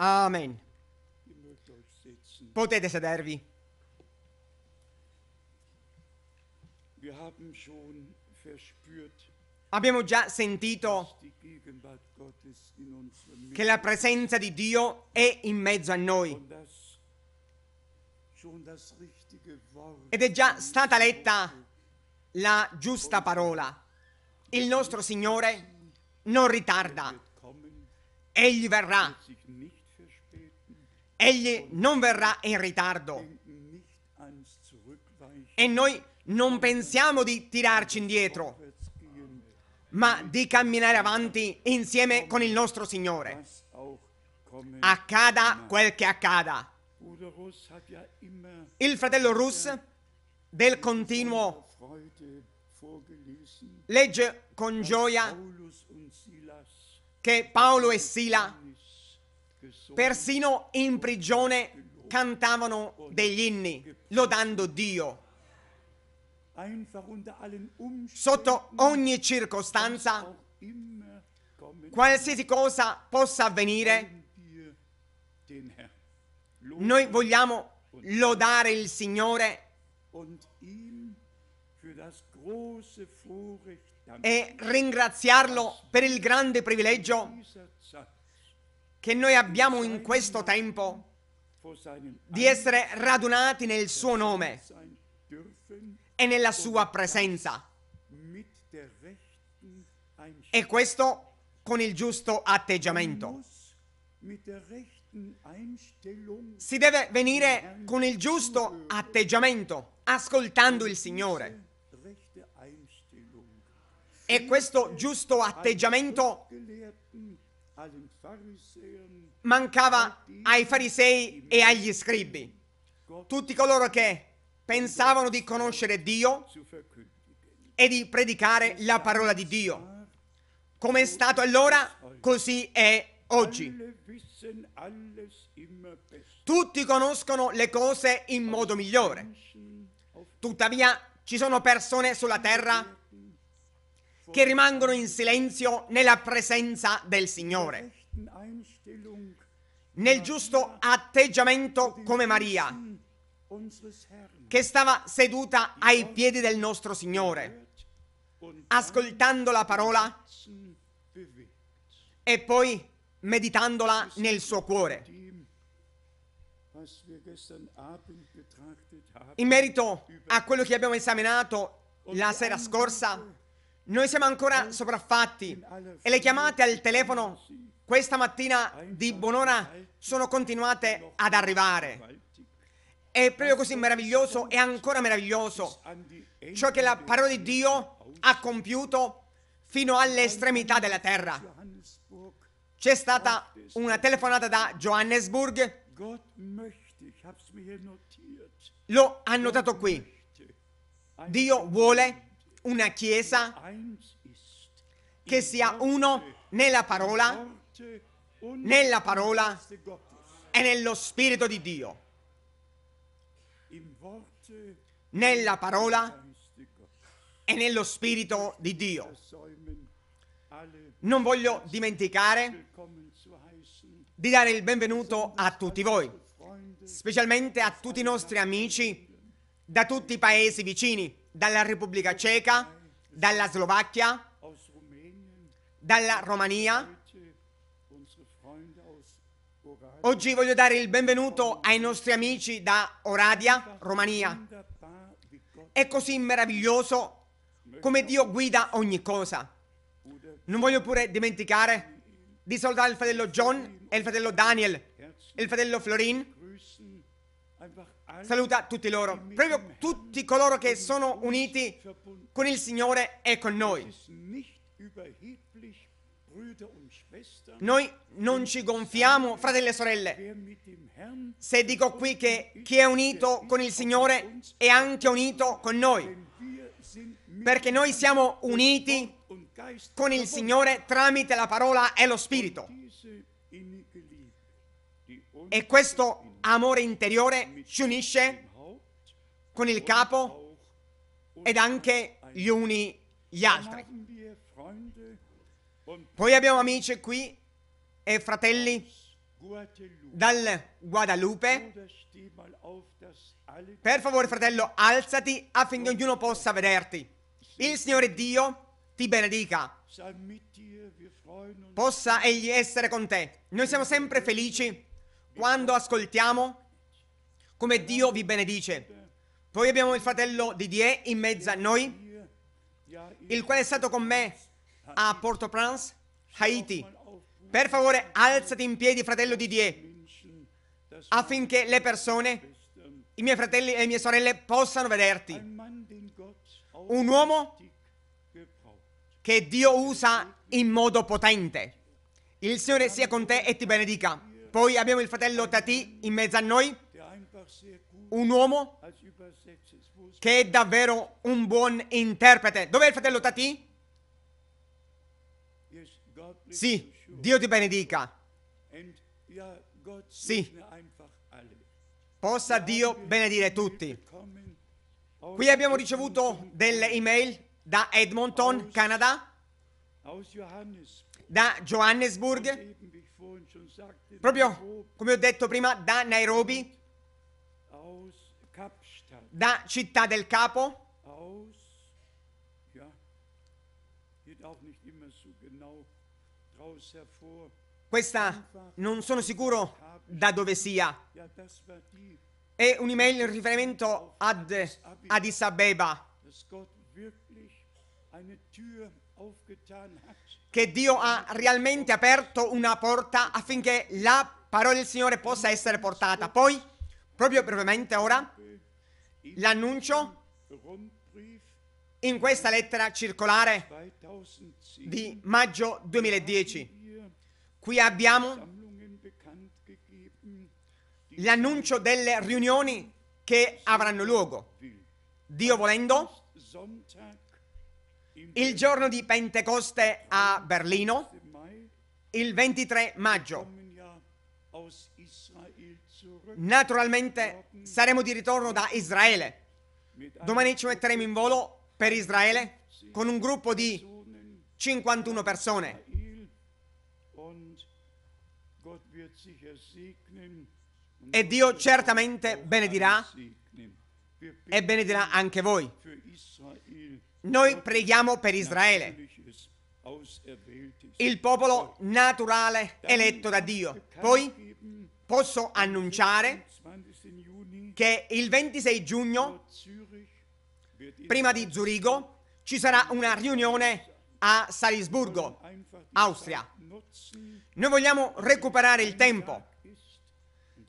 Amen. Potete sedervi. Abbiamo già sentito che la presenza di Dio è in mezzo a noi. Ed è già stata letta la giusta parola. Il nostro Signore non ritarda. Egli verrà Egli non verrà in ritardo. E noi non pensiamo di tirarci indietro, ma di camminare avanti insieme con il nostro Signore. Accada quel che accada. Il fratello Rus del continuo legge con gioia che Paolo e Sila Persino in prigione cantavano degli inni, lodando Dio. Sotto ogni circostanza, qualsiasi cosa possa avvenire, noi vogliamo lodare il Signore e ringraziarlo per il grande privilegio che noi abbiamo in questo tempo di essere radunati nel suo nome e nella sua presenza. E questo con il giusto atteggiamento. Si deve venire con il giusto atteggiamento, ascoltando il Signore. E questo giusto atteggiamento mancava ai farisei e agli scribi, tutti coloro che pensavano di conoscere Dio e di predicare la parola di Dio. Come è stato allora, così è oggi. Tutti conoscono le cose in modo migliore. Tuttavia, ci sono persone sulla terra che rimangono in silenzio nella presenza del Signore, nel giusto atteggiamento come Maria, che stava seduta ai piedi del nostro Signore, ascoltando la parola e poi meditandola nel suo cuore. In merito a quello che abbiamo esaminato la sera scorsa, noi siamo ancora sopraffatti e le chiamate al telefono questa mattina ah, di buon'ora ah, sono continuate ad arrivare. È proprio così meraviglioso e ancora meraviglioso ciò che la parola di Dio ha compiuto fino all'estremità della terra. C'è stata una telefonata da Johannesburg. Lo ha notato qui. Dio vuole una Chiesa che sia uno nella parola, nella parola e nello Spirito di Dio. Nella parola e nello Spirito di Dio. Non voglio dimenticare di dare il benvenuto a tutti voi, specialmente a tutti i nostri amici da tutti i paesi vicini dalla Repubblica Ceca, dalla Slovacchia, dalla Romania. Oggi voglio dare il benvenuto ai nostri amici da Oradia, Romania. È così meraviglioso come Dio guida ogni cosa. Non voglio pure dimenticare di salutare il fratello John e il fratello Daniel e il fratello Florin Saluta tutti loro, proprio tutti coloro che sono uniti con il Signore e con noi. Noi non ci gonfiamo, fratelli e sorelle. Se dico qui che chi è unito con il Signore è anche unito con noi, perché noi siamo uniti con il Signore tramite la parola e lo Spirito. E questo amore interiore ci unisce con il capo ed anche gli uni gli altri. Poi abbiamo amici qui e fratelli dal Guadalupe. Per favore fratello, alzati affinché ognuno possa vederti. Il Signore Dio ti benedica. Possa Egli essere con te. Noi siamo sempre felici quando ascoltiamo come Dio vi benedice. Poi abbiamo il fratello Didier in mezzo a noi, il quale è stato con me a Port-au-Prince, Haiti. Per favore, alzati in piedi, fratello Didier, affinché le persone, i miei fratelli e le mie sorelle possano vederti. Un uomo che Dio usa in modo potente. Il Signore sia con te e ti benedica. Poi abbiamo il fratello Tati in mezzo a noi, un uomo che è davvero un buon interprete. Dov'è il fratello Tati? Sì, Dio ti benedica. Sì, possa Dio benedire tutti. Qui abbiamo ricevuto delle email da Edmonton, Canada, da Johannesburg, proprio come ho detto prima, da Nairobi, da Città del Capo, questa non sono sicuro da dove sia. È un'email in riferimento ad Addis Abeba che Dio ha realmente aperto una porta affinché la parola del Signore possa essere portata. Poi, proprio brevemente ora, l'annuncio in questa lettera circolare di maggio 2010. Qui abbiamo l'annuncio delle riunioni che avranno luogo. Dio volendo, il giorno di Pentecoste a Berlino, il 23 maggio. Naturalmente saremo di ritorno da Israele. Domani ci metteremo in volo per Israele con un gruppo di 51 persone. E Dio certamente benedirà e benedirà anche voi noi preghiamo per Israele, il popolo naturale eletto da Dio. Poi posso annunciare che il 26 giugno, prima di Zurigo, ci sarà una riunione a Salisburgo, Austria. Noi vogliamo recuperare il tempo.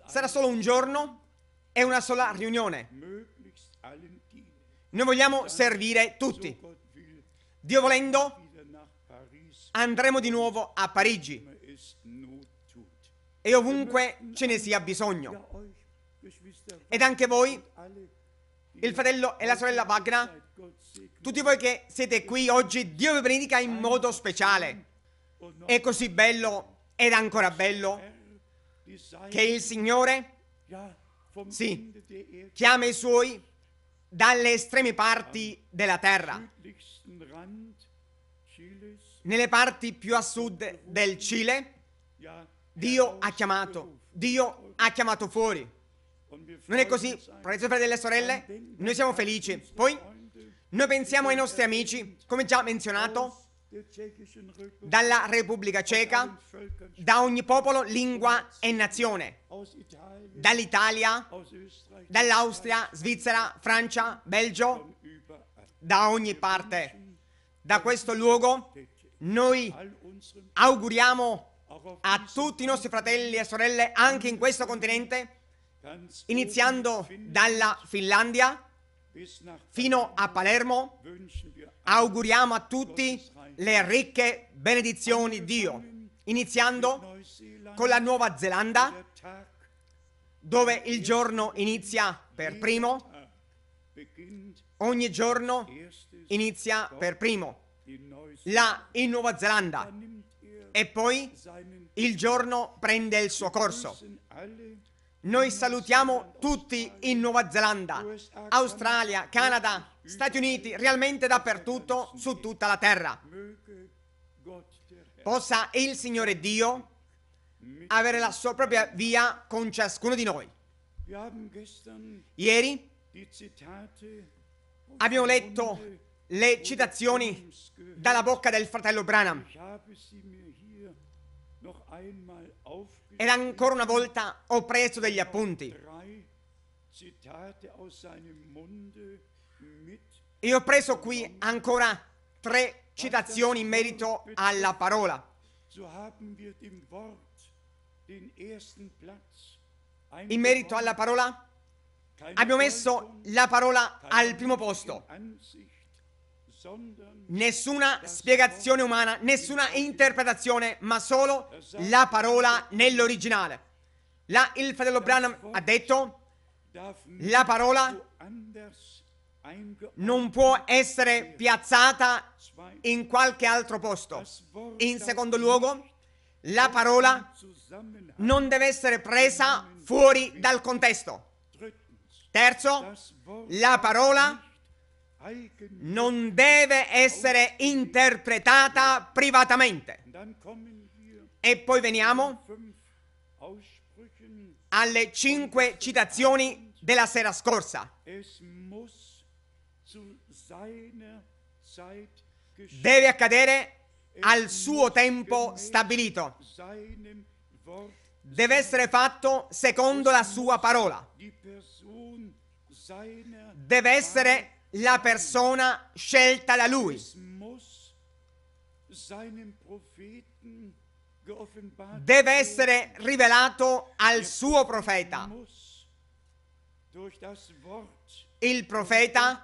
Sarà solo un giorno e una sola riunione. Noi vogliamo servire tutti. Dio volendo, andremo di nuovo a Parigi e ovunque ce ne sia bisogno. Ed anche voi, il fratello e la sorella Wagner, tutti voi che siete qui oggi, Dio vi benedica in modo speciale. È così bello ed ancora bello che il Signore, sì, chiama i suoi dalle estreme parti della terra, nelle parti più a sud del Cile, Dio ha chiamato, Dio ha chiamato fuori. Non è così, fratelli e sorelle? Noi siamo felici. Poi, noi pensiamo ai nostri amici, come già menzionato, dalla Repubblica Ceca, da ogni popolo, lingua e nazione, dall'Italia, dall'Austria, Svizzera, Francia, Belgio, da ogni parte. Da questo luogo noi auguriamo a tutti i nostri fratelli e sorelle anche in questo continente, iniziando dalla Finlandia, fino a Palermo. Auguriamo a tutti le ricche benedizioni di Dio, iniziando con la Nuova Zelanda, dove il giorno inizia per primo. Ogni giorno inizia per primo là in Nuova Zelanda e poi il giorno prende il suo corso. Noi salutiamo tutti in Nuova Zelanda, Australia, Canada, Stati Uniti, realmente dappertutto, su tutta la terra. Possa il Signore Dio avere la sua propria via con ciascuno di noi. Ieri abbiamo letto le citazioni dalla bocca del fratello Branham ed ancora una volta ho preso degli appunti. E ho preso qui ancora tre citazioni in merito alla parola. In merito alla parola abbiamo messo la parola al primo posto nessuna spiegazione umana, nessuna interpretazione, ma solo la parola nell'originale. La, il fratello Branham ha detto, la parola non può essere piazzata in qualche altro posto. In secondo luogo, la parola non deve essere presa fuori dal contesto. Terzo, la parola Non non deve essere interpretata privatamente. E poi veniamo alle cinque citazioni della sera scorsa. Deve accadere al suo tempo stabilito. Deve essere fatto secondo la sua parola. Deve essere la persona scelta da lui. Deve essere rivelato al suo profeta. Il profeta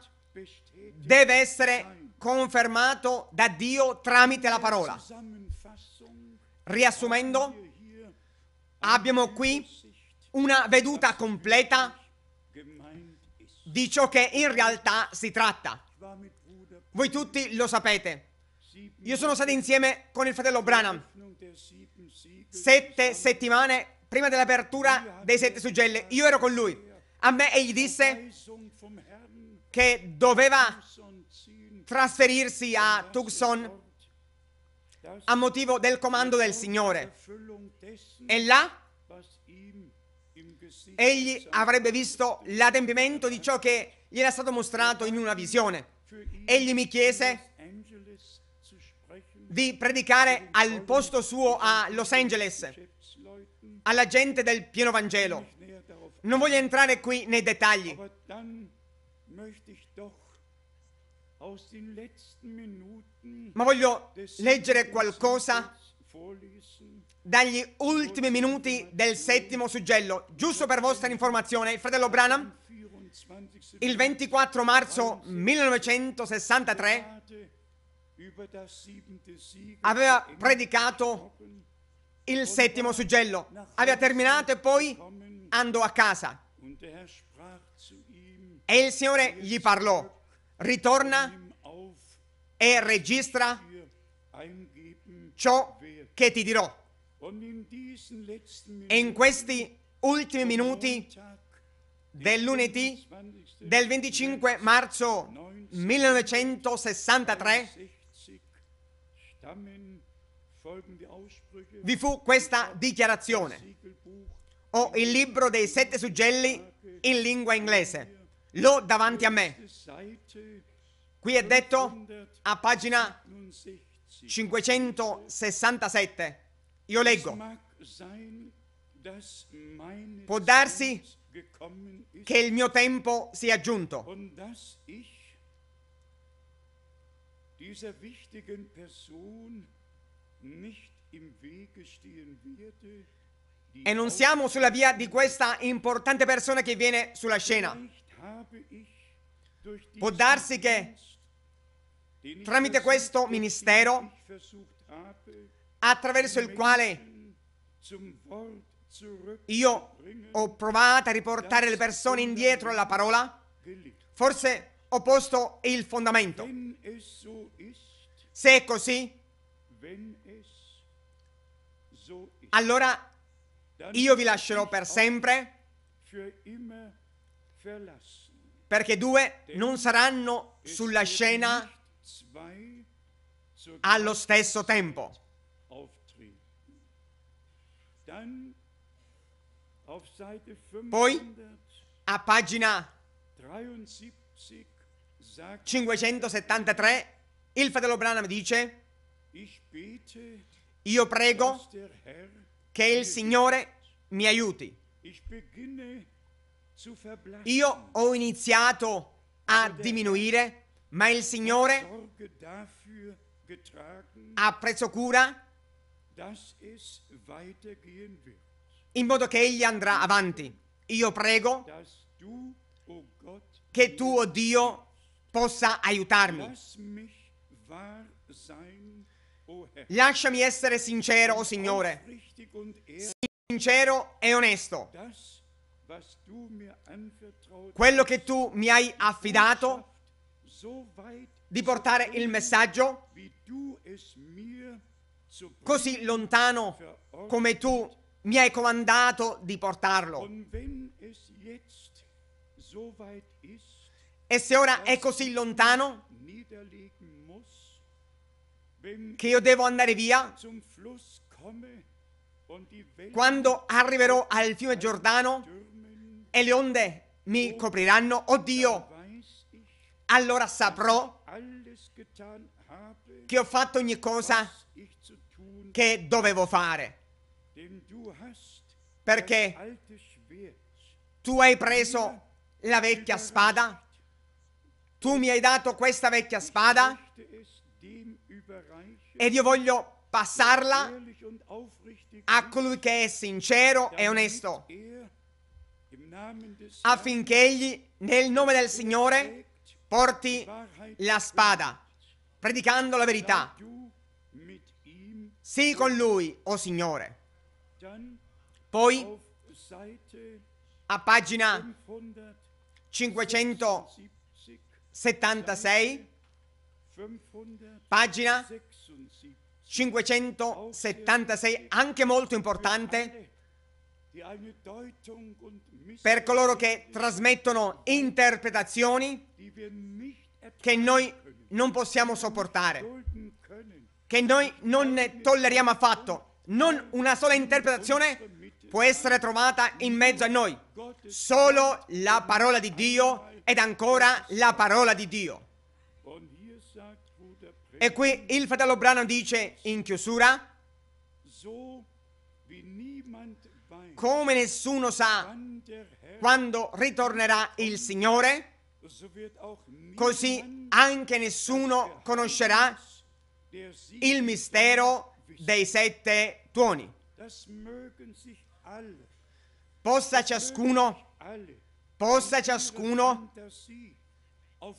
deve essere confermato da Dio tramite la parola. Riassumendo, abbiamo qui una veduta completa di ciò che in realtà si tratta. Voi tutti lo sapete. Io sono stato insieme con il fratello Branham sette settimane prima dell'apertura dei sette suggelli. Io ero con lui. A me egli disse che doveva trasferirsi a Tucson a motivo del comando del Signore. E là egli avrebbe visto l'adempimento di ciò che gli era stato mostrato in una visione. Egli mi chiese di predicare al posto suo a Los Angeles, alla gente del pieno Vangelo. Non voglio entrare qui nei dettagli, ma voglio leggere qualcosa dagli ultimi minuti del settimo suggello. Giusto per vostra informazione, il fratello Branham, il 24 marzo 1963, aveva predicato il settimo suggello. Aveva terminato e poi andò a casa. E il Signore gli parlò, ritorna e registra ciò che ti dirò. E in questi ultimi minuti del lunedì del 25 marzo 1963 vi fu questa dichiarazione ho il libro dei sette suggelli in lingua inglese. L'ho davanti a me. Qui è detto a pagina 567. Io leggo. Può darsi che il mio tempo sia giunto e non siamo sulla via di questa importante persona che viene sulla scena. Può darsi che tramite questo ministero attraverso il quale io ho provato a riportare le persone indietro alla parola, forse ho posto il fondamento. Se è così, allora io vi lascerò per sempre, perché due non saranno sulla scena allo stesso tempo. Poi, a pagina 573, il fratello Branham dice, io prego che il Signore mi aiuti. Io ho iniziato a diminuire, ma il Signore ha preso cura in modo che egli andrà avanti. Io prego che tu, o oh Dio, possa aiutarmi. Lasciami essere sincero, o oh Signore, sincero e onesto. Quello che tu mi hai affidato di portare il messaggio così lontano come tu mi hai comandato di portarlo. E se ora è così lontano che io devo andare via, quando arriverò al fiume Giordano e le onde mi copriranno, oh Dio, allora saprò che ho fatto ogni cosa che dovevo fare. Perché tu hai preso la vecchia spada, tu mi hai dato questa vecchia spada ed io voglio passarla a colui che è sincero e onesto, er affinché egli nel nome del Signore porti la spada, predicando la verità. Sii con lui, o oh Signore. Poi, a pagina 576, pagina 576, anche molto importante, per coloro che trasmettono interpretazioni che noi non possiamo sopportare che noi non tolleriamo affatto. Non una sola interpretazione può essere trovata in mezzo a noi. Solo la parola di Dio ed ancora la parola di Dio. E qui il fratello Brano dice in chiusura, come nessuno sa quando ritornerà il Signore, così anche nessuno conoscerà il mistero dei sette tuoni. Possa ciascuno, possa ciascuno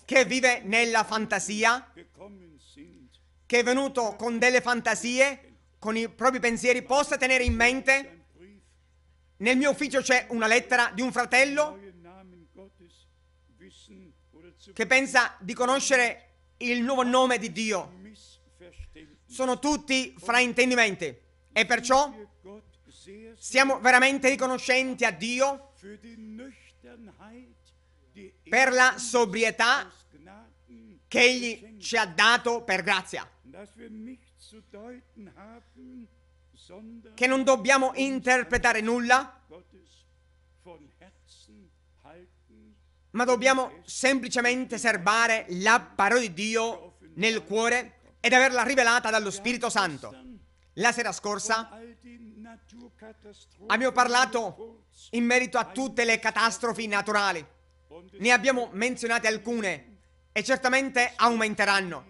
che vive nella fantasia, che è venuto con delle fantasie, con i propri pensieri, possa tenere in mente, nel mio ufficio c'è una lettera di un fratello che pensa di conoscere il nuovo nome di Dio sono tutti fraintendimenti e perciò siamo veramente riconoscenti a Dio per la sobrietà che Egli ci ha dato per grazia, che non dobbiamo interpretare nulla, ma dobbiamo semplicemente serbare la parola di Dio nel cuore ed averla rivelata dallo Spirito Santo. La sera scorsa abbiamo parlato in merito a tutte le catastrofi naturali. Ne abbiamo menzionate alcune e certamente aumenteranno.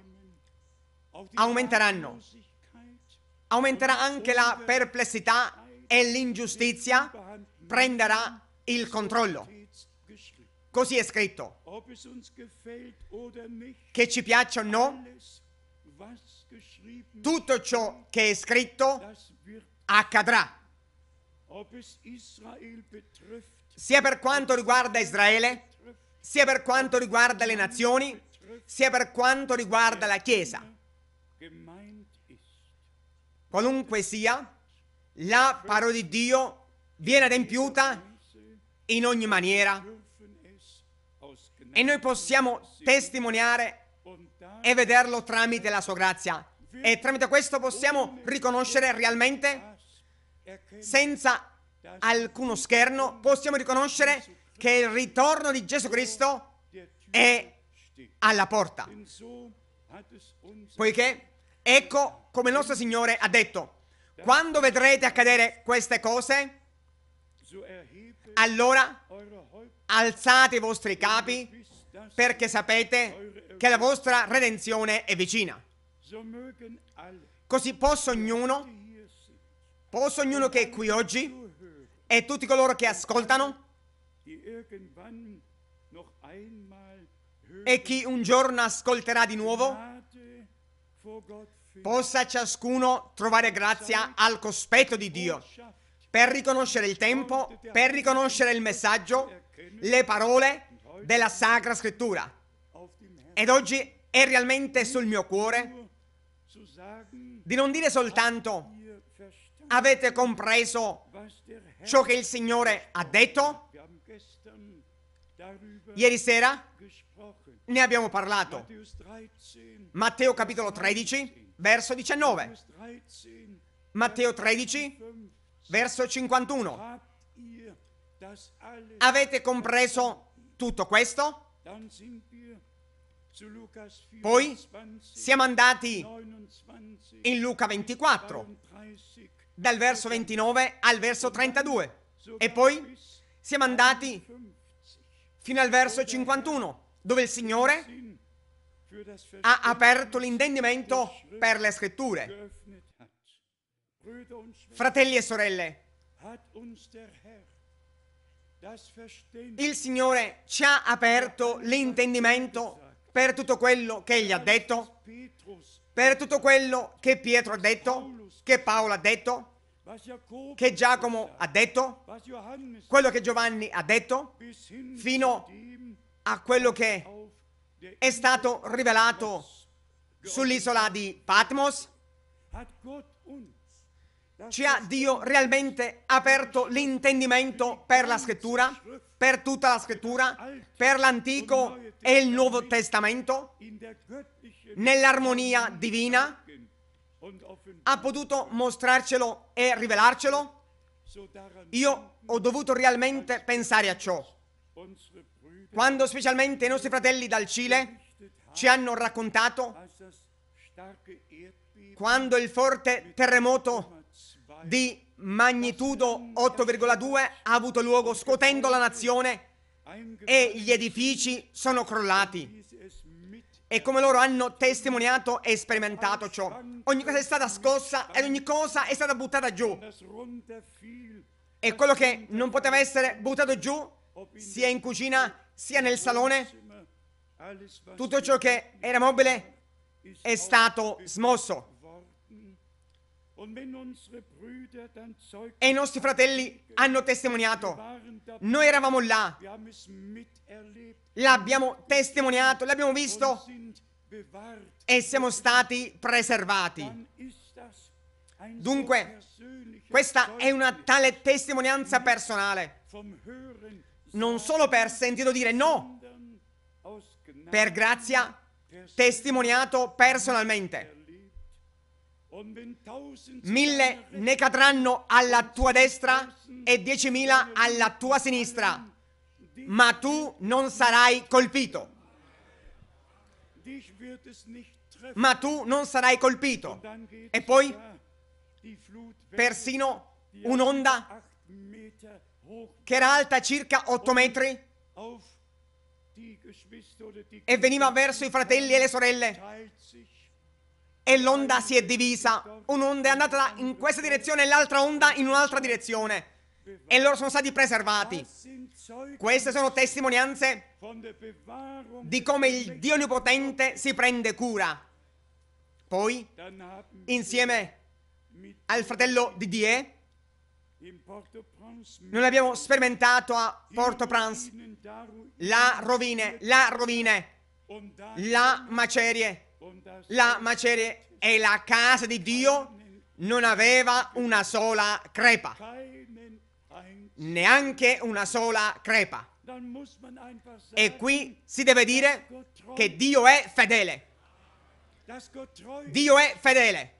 Aumenteranno. Aumenterà anche la perplessità e l'ingiustizia prenderà il controllo. Così è scritto. Che ci piaccia o no, tutto ciò che è scritto accadrà. Sia per quanto riguarda Israele, sia per quanto riguarda le nazioni, sia per quanto riguarda la Chiesa. Qualunque sia, la parola di Dio viene adempiuta in ogni maniera e noi possiamo testimoniare e vederlo tramite la sua grazia. E tramite questo possiamo riconoscere realmente, senza alcuno scherno, possiamo riconoscere che il ritorno di Gesù Cristo è alla porta. Poiché ecco come il nostro Signore ha detto, quando vedrete accadere queste cose, allora alzate i vostri capi perché sapete che la vostra redenzione è vicina. Così posso ognuno, posso ognuno che è qui oggi e tutti coloro che ascoltano e chi un giorno ascolterà di nuovo possa ciascuno trovare grazia al cospetto di Dio per riconoscere il tempo, per riconoscere il messaggio, le parole della Sacra Scrittura ed oggi è realmente sul mio cuore di non dire soltanto avete compreso ciò che il Signore ha detto? Ieri sera ne abbiamo parlato. Matteo capitolo 13, verso 19. Matteo 13, verso 51. Avete compreso tutto questo? Poi siamo andati in Luca 24, dal verso 29 al verso 32. E poi siamo andati fino al verso 51, dove il Signore ha aperto l'intendimento per le scritture. Fratelli e sorelle, il Signore ci ha aperto l'intendimento per tutto quello che egli ha detto, per tutto quello che Pietro ha detto, che Paolo ha detto, che Giacomo ha detto, quello che Giovanni ha detto, fino a quello che è stato rivelato sull'isola di Patmos, ci ha Dio realmente aperto l'intendimento per la scrittura per tutta la scrittura, per l'Antico e il Nuovo Testamento, nell'armonia divina, ha potuto mostrarcelo e rivelarcelo. Io ho dovuto realmente pensare a ciò. Quando specialmente i nostri fratelli dal Cile ci hanno raccontato quando il forte terremoto di magnitudo 8,2 ha avuto luogo scuotendo la nazione e gli edifici sono crollati. E come loro hanno testimoniato e sperimentato ciò. Ogni cosa è stata scossa ed ogni cosa è stata buttata giù. E quello che non poteva essere buttato giù, sia in cucina sia nel salone, tutto ciò che era mobile è stato smosso. E i nostri fratelli hanno testimoniato. Noi eravamo là. L'abbiamo testimoniato, l'abbiamo visto e siamo stati preservati. Dunque, questa è una tale testimonianza personale, non solo per sentito dire no, per grazia testimoniato personalmente. Mille ne cadranno alla tua destra e diecimila alla tua sinistra, ma tu non sarai colpito. Ma tu non sarai colpito. E poi, persino un'onda che era alta circa 8 metri e veniva verso i fratelli e le sorelle e l'onda si è divisa. Un'onda è andata in questa direzione e l'altra onda in un'altra direzione. E loro sono stati preservati. Queste sono testimonianze di come il Dio Onnipotente si prende cura. Poi, insieme al fratello Didier, noi abbiamo sperimentato a Port-au-Prince la rovine, la rovine, la macerie la macerie e la casa di Dio non aveva una sola crepa, neanche una sola crepa. E qui si deve dire che Dio è fedele. Dio è fedele.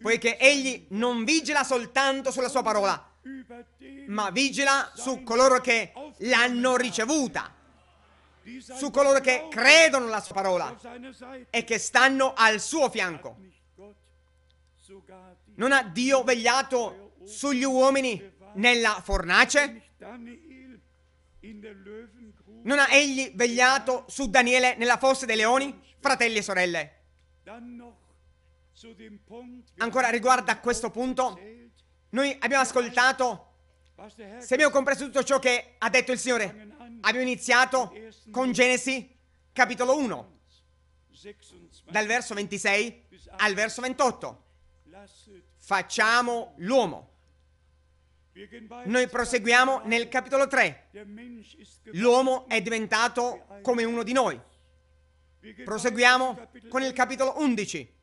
Poiché egli non vigila soltanto sulla sua parola, ma vigila su coloro che l'hanno ricevuta su coloro che credono la sua parola e che stanno al suo fianco. Non ha Dio vegliato sugli uomini nella fornace? Non ha egli vegliato su Daniele nella fossa dei leoni? Fratelli e sorelle. Ancora riguardo a questo punto, noi abbiamo ascoltato, se abbiamo compreso tutto ciò che ha detto il Signore, Abbiamo iniziato con Genesi capitolo 1, dal verso 26 al verso 28. Facciamo l'uomo. Noi proseguiamo nel capitolo 3. L'uomo è diventato come uno di noi. Proseguiamo con il capitolo 11.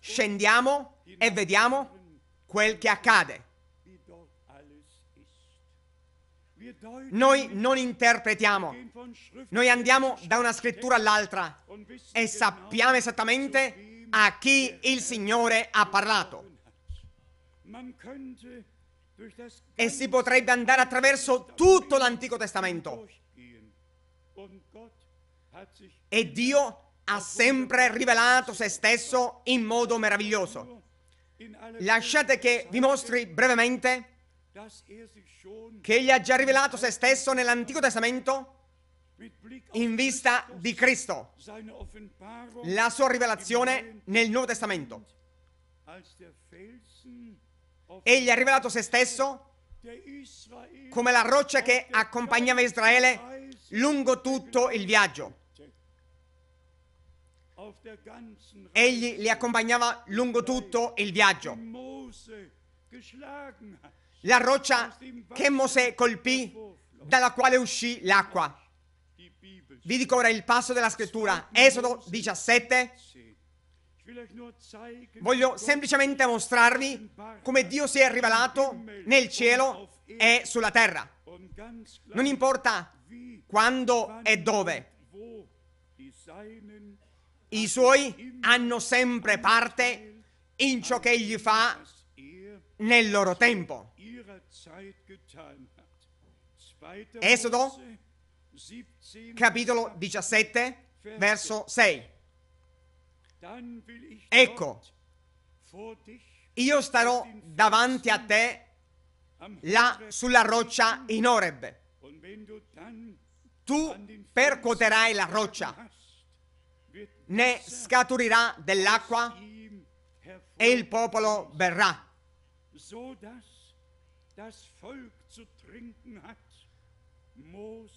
Scendiamo e vediamo quel che accade. Noi non interpretiamo, noi andiamo da una scrittura all'altra e sappiamo esattamente a chi il Signore ha parlato. E si potrebbe andare attraverso tutto l'Antico Testamento. E Dio ha sempre rivelato se stesso in modo meraviglioso. Lasciate che vi mostri brevemente che egli ha già rivelato se stesso nell'Antico Testamento in vista di Cristo, la sua rivelazione nel Nuovo Testamento. Egli ha rivelato se stesso come la roccia che accompagnava Israele lungo tutto il viaggio. Egli li accompagnava lungo tutto il viaggio la roccia che Mosè colpì, dalla quale uscì l'acqua. Vi dico ora il passo della scrittura, Esodo 17. Voglio semplicemente mostrarvi come Dio si è rivelato nel cielo e sulla terra. Non importa quando e dove. I suoi hanno sempre parte in ciò che egli fa nel loro tempo. Esodo, capitolo 17, verso 6. Ecco, io starò davanti a te là sulla roccia in Oreb. Tu percuoterai la roccia, ne scaturirà dell'acqua e il popolo verrà.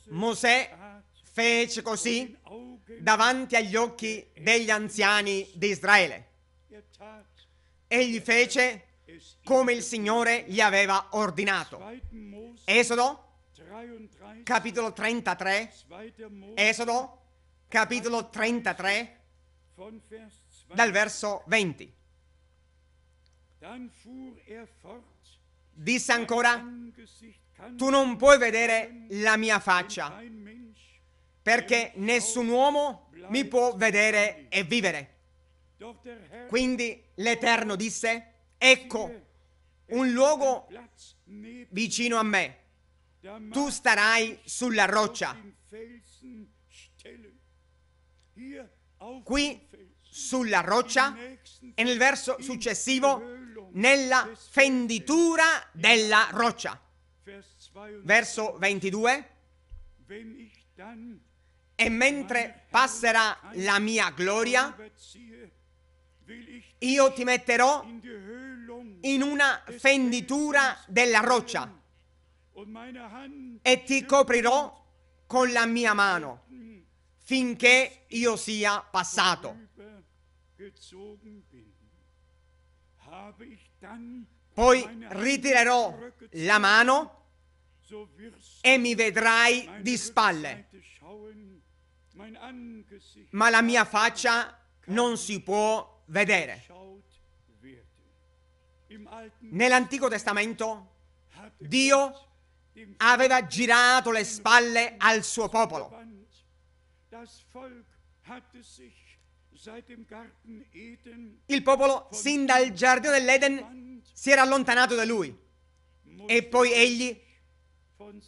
Mosè fece così davanti agli occhi degli anziani di Israele. Egli fece come il Signore gli aveva ordinato. Esodo capitolo 33, Esodo capitolo 33, dal verso 20. Disse ancora, tu non puoi vedere la mia faccia, perché nessun uomo mi può vedere e vivere. Quindi l'Eterno disse, ecco un luogo vicino a me, tu starai sulla roccia. Qui sulla roccia e nel verso successivo nella fenditura della roccia. Verso 22. E mentre passerà la mia gloria, io ti metterò in una fenditura della roccia e ti coprirò con la mia mano finché io sia passato. Poi ritirerò la mano e mi vedrai di spalle, ma la mia faccia non si può vedere. Nell'Antico Testamento Dio aveva girato le spalle al suo popolo. Il popolo, sin dal giardino dell'Eden, si era allontanato da lui e poi egli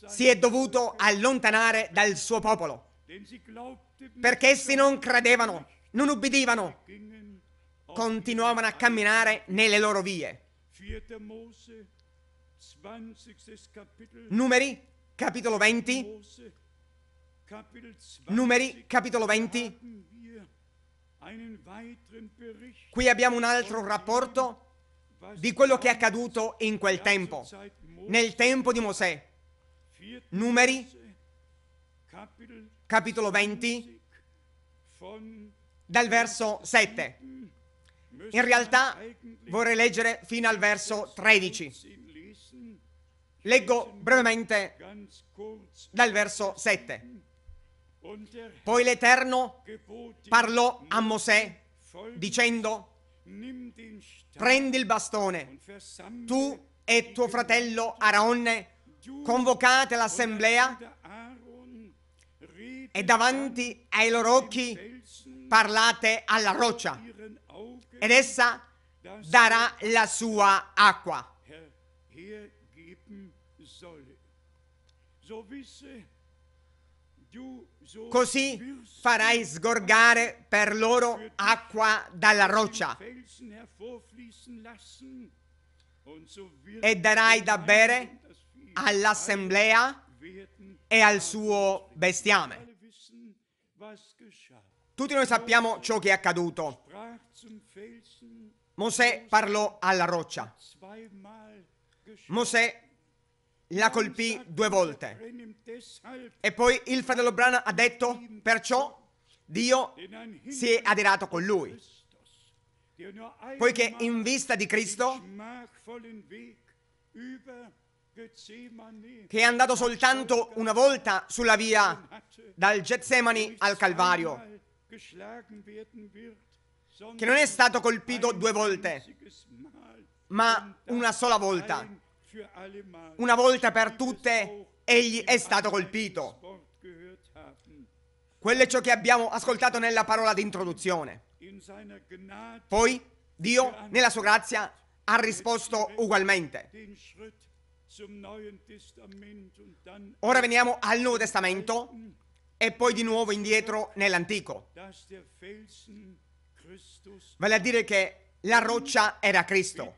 si è dovuto allontanare dal suo popolo perché essi non credevano, non ubbidivano, continuavano a camminare nelle loro vie. Numeri, capitolo 20. Numeri, capitolo 20. Qui abbiamo un altro rapporto di quello che è accaduto in quel tempo, nel tempo di Mosè. Numeri, capitolo 20, dal verso 7. In realtà vorrei leggere fino al verso 13. Leggo brevemente dal verso 7. Poi l'Eterno parlò a Mosè dicendo, prendi il bastone, tu e tuo fratello Araonne, convocate l'assemblea e davanti ai loro occhi parlate alla roccia ed essa darà la sua acqua. So wisse, du Così farai sgorgare per loro acqua dalla roccia e darai da bere all'assemblea e al suo bestiame. Tutti noi sappiamo ciò che è accaduto. Mosè parlò alla roccia. Mosè la colpì due volte. E poi il fratello Branham ha detto, perciò Dio si è adirato con lui, poiché in vista di Cristo, che è andato soltanto una volta sulla via dal Getsemani al Calvario, che non è stato colpito due volte, ma una sola volta una volta per tutte egli è stato colpito. Quello è ciò che abbiamo ascoltato nella parola di introduzione. Poi Dio, nella sua grazia, ha risposto ugualmente. Ora veniamo al Nuovo Testamento e poi di nuovo indietro nell'Antico. Vale a dire che la roccia era Cristo.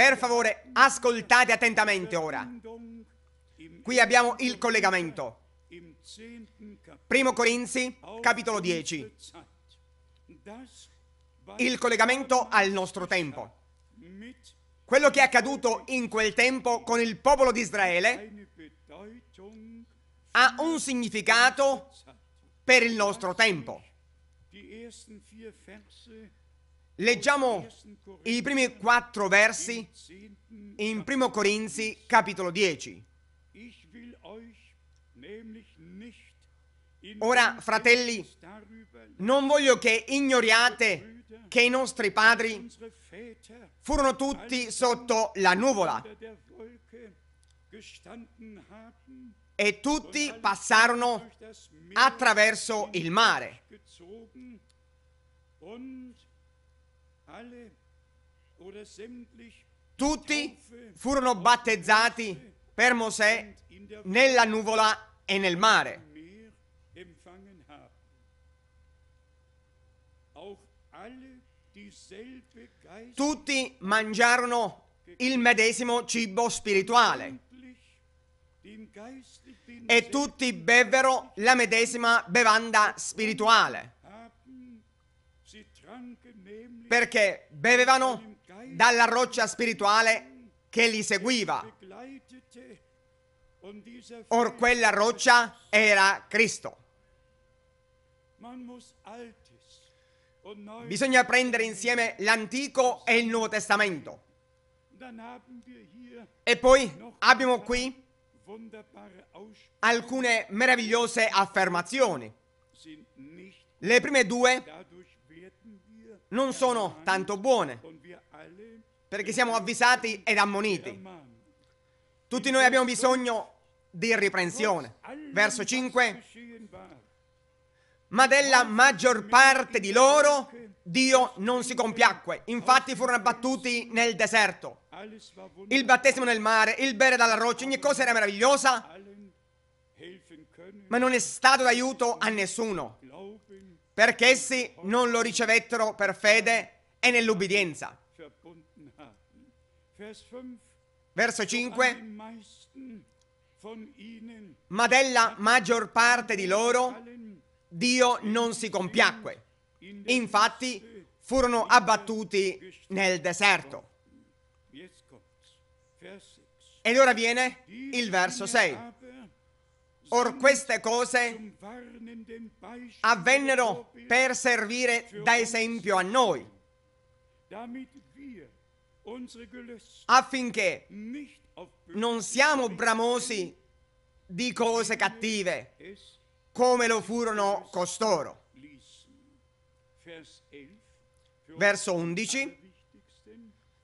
Per favore, ascoltate attentamente ora. Qui abbiamo il collegamento. Primo Corinzi, capitolo 10. Il collegamento al nostro tempo. Quello che è accaduto in quel tempo con il popolo di Israele ha un significato per il nostro tempo. Leggiamo i primi quattro versi in 1 Corinzi capitolo 10. Ora, fratelli, non voglio che ignoriate che i nostri padri furono tutti sotto la nuvola e tutti passarono attraverso il mare. Tutti furono battezzati per Mosè nella nuvola e nel mare. Tutti mangiarono il medesimo cibo spirituale e tutti bevvero la medesima bevanda spirituale perché bevevano dalla roccia spirituale che li seguiva. Or quella roccia era Cristo. Bisogna prendere insieme l'Antico e il Nuovo Testamento. E poi abbiamo qui alcune meravigliose affermazioni. Le prime due non sono tanto buone, perché siamo avvisati ed ammoniti. Tutti noi abbiamo bisogno di riprensione. Verso 5. Ma della maggior parte di loro Dio non si compiacque, infatti furono abbattuti nel deserto. Il battesimo nel mare, il bere dalla roccia, ogni cosa era meravigliosa, ma non è stato d'aiuto a nessuno perché essi non lo ricevettero per fede e nell'ubbidienza. Verso 5. Ma della maggior parte di loro Dio non si compiacque. Infatti furono abbattuti nel deserto. Ed ora viene il verso 6. Or queste cose avvennero per servire da esempio a noi, affinché non siamo bramosi di cose cattive come lo furono costoro. Verso 11,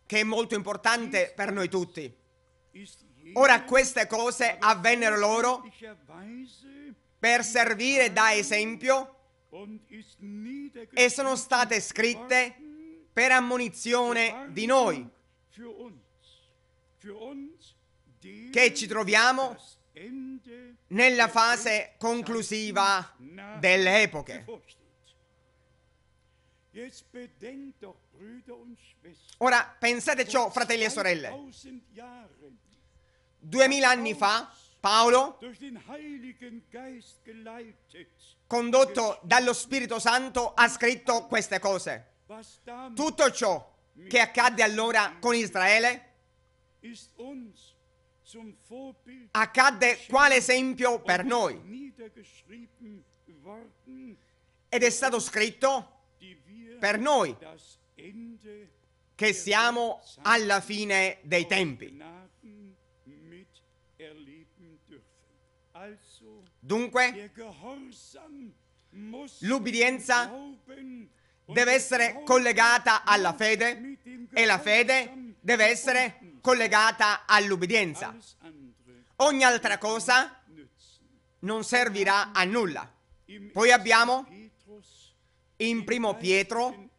che è molto importante per noi tutti. Ora queste cose avvennero loro per servire da esempio e sono state scritte per ammonizione di noi che ci troviamo nella fase conclusiva delle epoche. Ora pensate ciò, fratelli e sorelle. Duemila anni fa Paolo, condotto dallo Spirito Santo, ha scritto queste cose. Tutto ciò che accadde allora con Israele accadde quale esempio per noi. Ed è stato scritto per noi che siamo alla fine dei tempi. Dunque, l'ubbidienza deve essere collegata alla fede e la fede deve essere collegata all'ubbidienza. Ogni altra cosa non servirà a nulla. Poi abbiamo in primo Pietro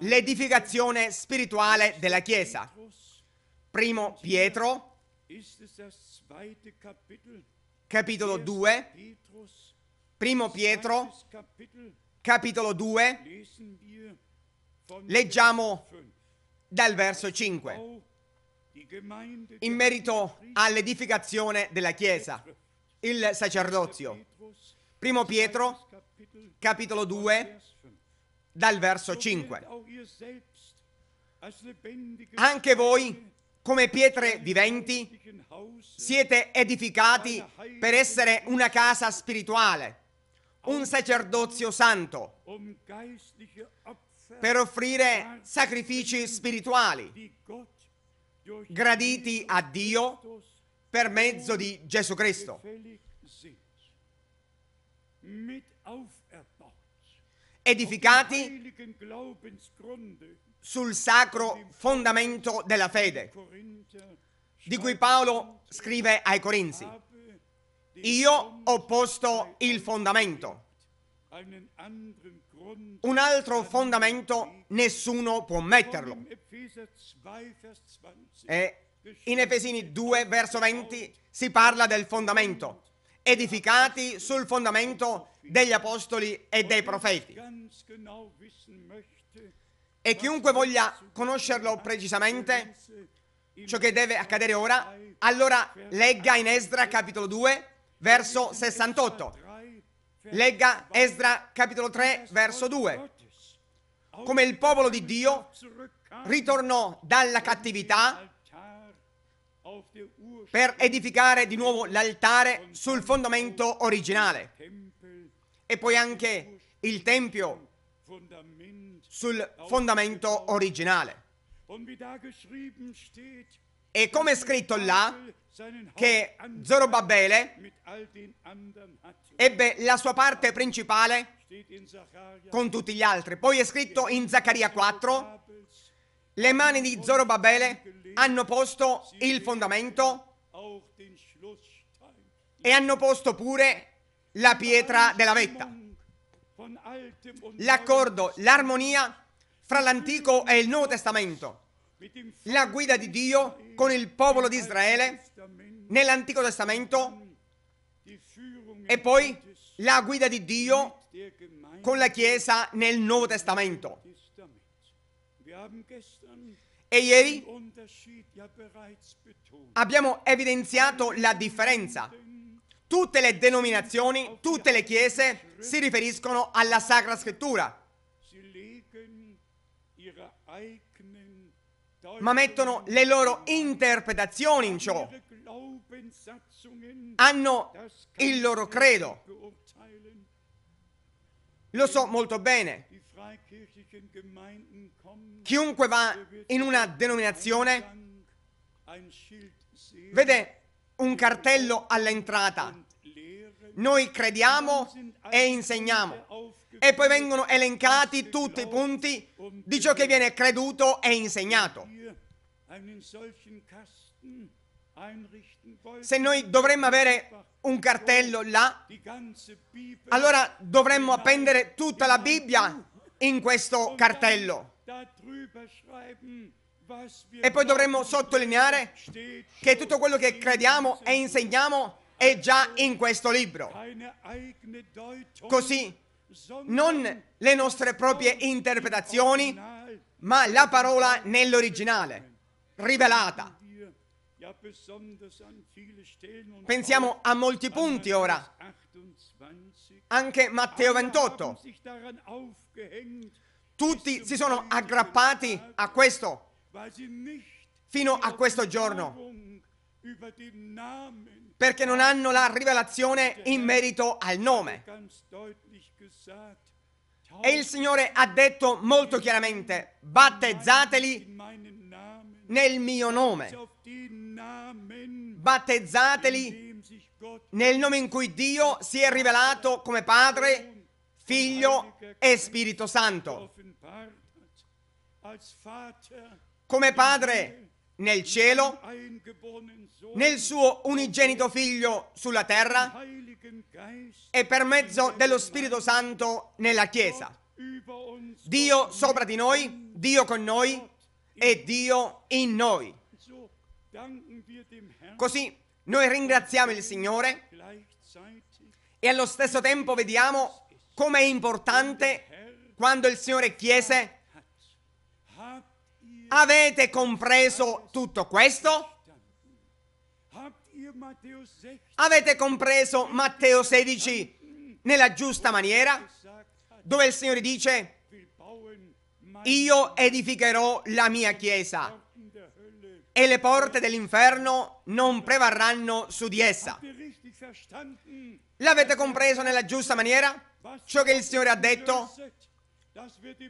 l'edificazione spirituale della Chiesa. Primo Pietro Capitolo 2. Primo Pietro, capitolo 2. Leggiamo dal verso 5 in merito all'edificazione della Chiesa, il sacerdozio. Primo Pietro, capitolo 2, dal verso 5. Anche voi, come pietre viventi, siete edificati per essere una casa spirituale, un sacerdozio santo, per offrire sacrifici spirituali graditi a Dio per mezzo di Gesù Cristo. Edificati sul sacro fondamento della fede, di cui Paolo scrive ai Corinzi. Io ho posto il fondamento. Un altro fondamento nessuno può metterlo. E in Efesini 2, verso 20, si parla del fondamento, edificati sul fondamento degli apostoli e dei profeti. E chiunque voglia conoscerlo precisamente, ciò che deve accadere ora, allora legga in Esdra capitolo 2, verso 68. Legga Esdra capitolo 3, verso 2. Come il popolo di Dio ritornò dalla cattività per edificare di nuovo l'altare sul fondamento originale. E poi anche il Tempio sul fondamento originale. E come è scritto là, che Zorobabele ebbe la sua parte principale con tutti gli altri. Poi è scritto in Zaccaria 4, le mani di Zorobabele hanno posto il fondamento e hanno posto pure la pietra della vetta l'accordo, l'armonia fra l'Antico e il Nuovo Testamento, la guida di Dio con il popolo di Israele nell'Antico Testamento e poi la guida di Dio con la Chiesa nel Nuovo Testamento. E ieri abbiamo evidenziato la differenza Tutte le denominazioni, tutte le chiese si riferiscono alla Sacra Scrittura, ma mettono le loro interpretazioni in ciò. Hanno il loro credo. Lo so molto bene. Chiunque va in una denominazione vede un cartello all'entrata noi crediamo e insegniamo. E poi vengono elencati tutti i punti di ciò che viene creduto e insegnato. Se noi dovremmo avere un cartello là, allora dovremmo appendere tutta la Bibbia in questo cartello. E poi dovremmo sottolineare che tutto quello che crediamo e insegniamo è già in questo libro. Così non le nostre proprie interpretazioni, ma la parola nell'originale, rivelata. Pensiamo a molti punti ora, anche Matteo 28. Tutti si sono aggrappati a questo fino a questo giorno perché non hanno la rivelazione in merito al nome. E il Signore ha detto molto chiaramente, battezzateli nel mio nome, battezzateli nel nome in cui Dio si è rivelato come Padre, Figlio e Spirito Santo. Come Padre nel cielo, nel suo unigenito figlio sulla terra e per mezzo dello Spirito Santo nella Chiesa. Dio sopra di noi, Dio con noi e Dio in noi. Così noi ringraziamo il Signore e allo stesso tempo vediamo come è importante quando il Signore chiese Avete compreso tutto questo? Avete compreso Matteo 16 nella giusta maniera? Dove il Signore dice, io edificherò la mia chiesa e le porte dell'inferno non prevarranno su di essa. L'avete compreso nella giusta maniera? Ciò che il Signore ha detto?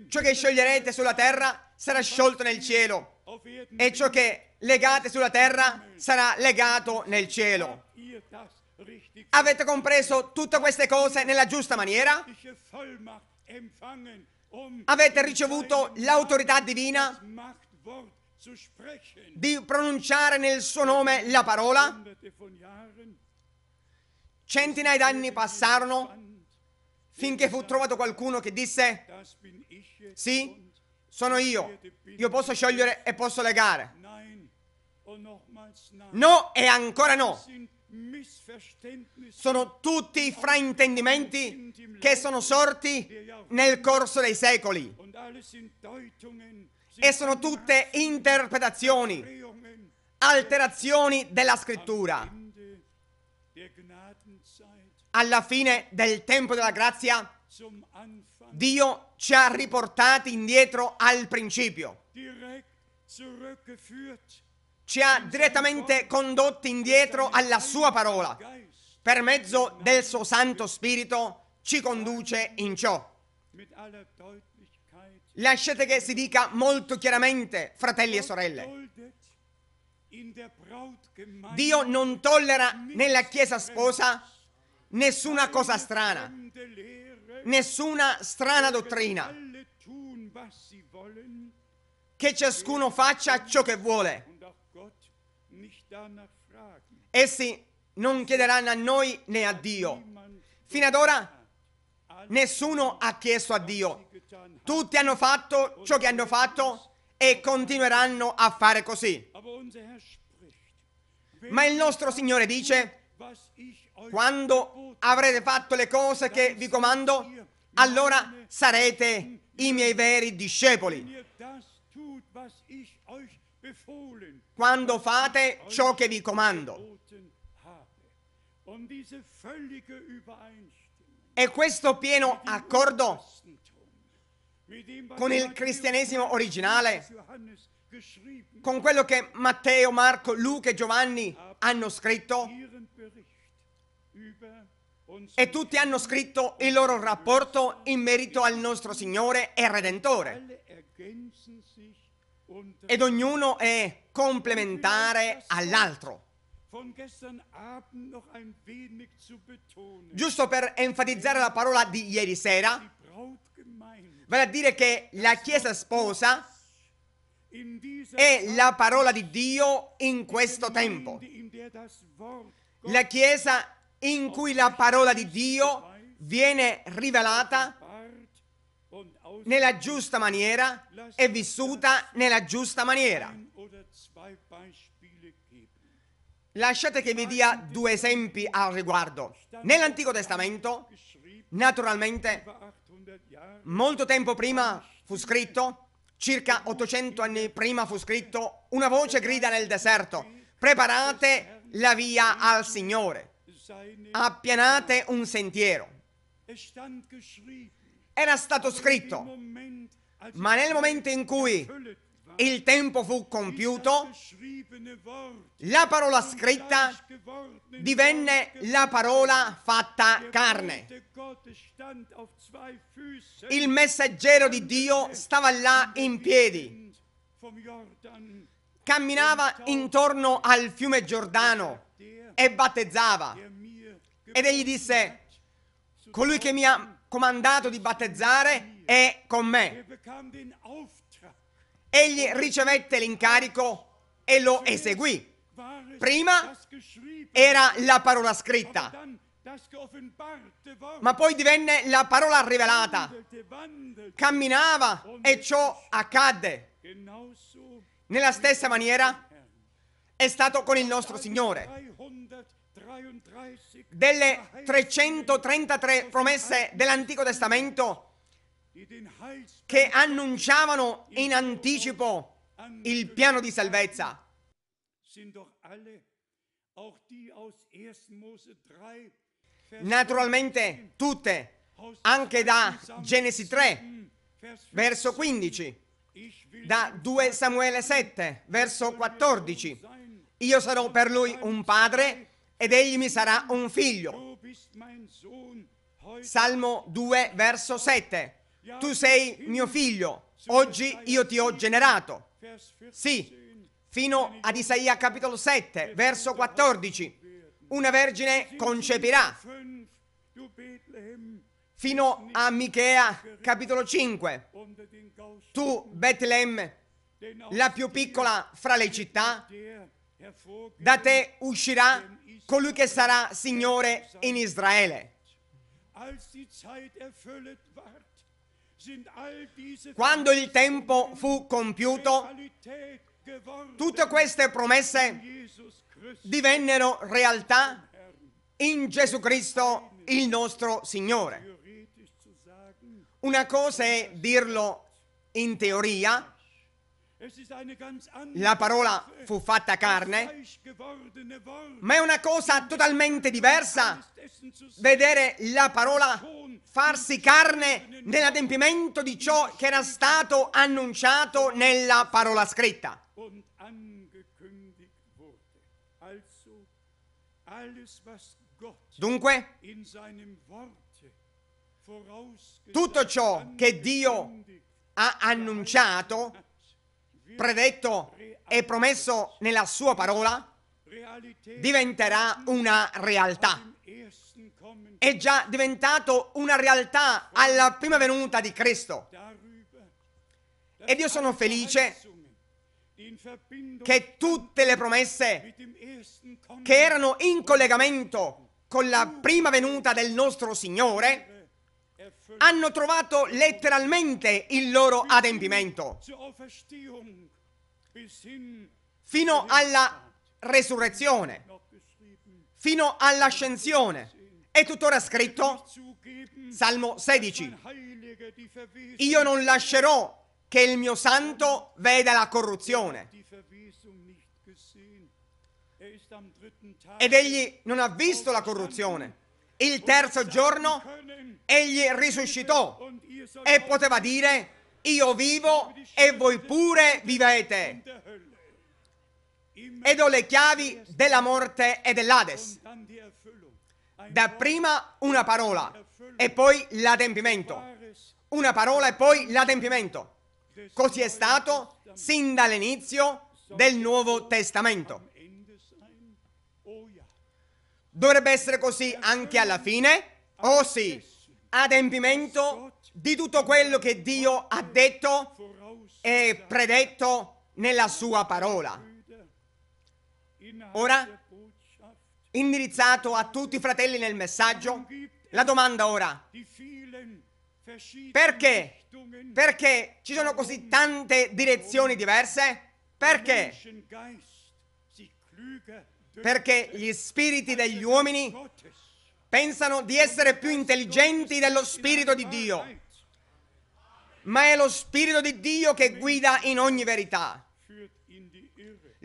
Ciò che scioglierete sulla terra sarà sciolto nel cielo e ciò che legate sulla terra sarà legato nel cielo. Avete compreso tutte queste cose nella giusta maniera? Avete ricevuto l'autorità divina di pronunciare nel suo nome la parola? Centinaia d'anni passarono finché fu trovato qualcuno che disse, sì, sono io, io posso sciogliere e posso legare. No e ancora no. Sono tutti fraintendimenti che sono sorti nel corso dei secoli. E sono tutte interpretazioni, alterazioni della scrittura alla fine del tempo della grazia, Dio ci ha riportati indietro al principio. Ci ha direttamente condotti indietro alla sua parola. Per mezzo del suo Santo Spirito ci conduce in ciò. Lasciate che si dica molto chiaramente, fratelli e sorelle. Dio non tollera nella Chiesa sposa nessuna cosa strana, nessuna strana dottrina, che ciascuno faccia ciò che vuole. Essi non chiederanno a noi né a Dio. Fino ad ora nessuno ha chiesto a Dio. Tutti hanno fatto ciò che hanno fatto e continueranno a fare così. Ma il nostro Signore dice, quando avrete fatto le cose che vi comando, allora sarete i miei veri discepoli. Quando fate ciò che vi comando. E questo pieno accordo con il cristianesimo originale, con quello che Matteo, Marco, Luca e Giovanni hanno scritto, e tutti hanno scritto il loro rapporto in merito al nostro Signore e Redentore. Ed ognuno è complementare all'altro. Giusto per enfatizzare la parola di ieri sera, vale a dire che la Chiesa sposa è la parola di Dio in questo tempo. La Chiesa in cui la parola di Dio viene rivelata nella giusta maniera e vissuta nella giusta maniera. Lasciate che vi dia due esempi al riguardo. Nell'Antico Testamento, naturalmente, molto tempo prima fu scritto, circa 800 anni prima fu scritto, una voce grida nel deserto, preparate la via al Signore appianate un sentiero. Era stato scritto, ma nel momento in cui il tempo fu compiuto, la parola scritta divenne la parola fatta carne. Il messaggero di Dio stava là in piedi, camminava intorno al fiume Giordano e battezzava. Ed egli disse, colui che mi ha comandato di battezzare è con me. Egli ricevette l'incarico e lo eseguì. Prima era la parola scritta, ma poi divenne la parola rivelata. Camminava e ciò accadde. Nella stessa maniera è stato con il nostro Signore delle 333 promesse dell'Antico Testamento che annunciavano in anticipo il piano di salvezza. Naturalmente tutte, anche da Genesi 3, verso 15, da 2 Samuele 7, verso 14, io sarò per lui un padre ed egli mi sarà un figlio. Salmo 2, verso 7. Tu sei mio figlio, oggi io ti ho generato. Sì, fino ad Isaia capitolo 7, verso 14. Una vergine concepirà. Fino a Michea capitolo 5. Tu, Betlemme, la più piccola fra le città, da te uscirà colui che sarà Signore in Israele. Quando il tempo fu compiuto, tutte queste promesse divennero realtà in Gesù Cristo il nostro Signore. Una cosa è dirlo in teoria, la parola fu fatta carne, ma è una cosa totalmente diversa vedere la parola farsi carne nell'adempimento di ciò che era stato annunciato nella parola scritta. Dunque, tutto ciò che Dio ha annunciato predetto e promesso nella sua parola diventerà una realtà. È già diventato una realtà alla prima venuta di Cristo. Ed io sono felice che tutte le promesse che erano in collegamento con la prima venuta del nostro Signore hanno trovato letteralmente il loro adempimento fino alla resurrezione, fino all'ascensione. È tuttora scritto, Salmo 16, io non lascerò che il mio santo veda la corruzione. Ed egli non ha visto la corruzione. Il terzo giorno egli risuscitò e poteva dire io vivo e voi pure vivete. Ed ho le chiavi della morte e dell'Ades. Da prima una parola e poi l'adempimento. Una parola e poi l'adempimento. Così è stato sin dall'inizio del Nuovo Testamento. Dovrebbe essere così anche alla fine? Oh sì, adempimento di tutto quello che Dio ha detto e predetto nella sua parola. Ora, indirizzato a tutti i fratelli nel messaggio, la domanda ora, perché? Perché ci sono così tante direzioni diverse? Perché? perché gli spiriti degli uomini pensano di essere più intelligenti dello spirito di Dio, ma è lo spirito di Dio che guida in ogni verità.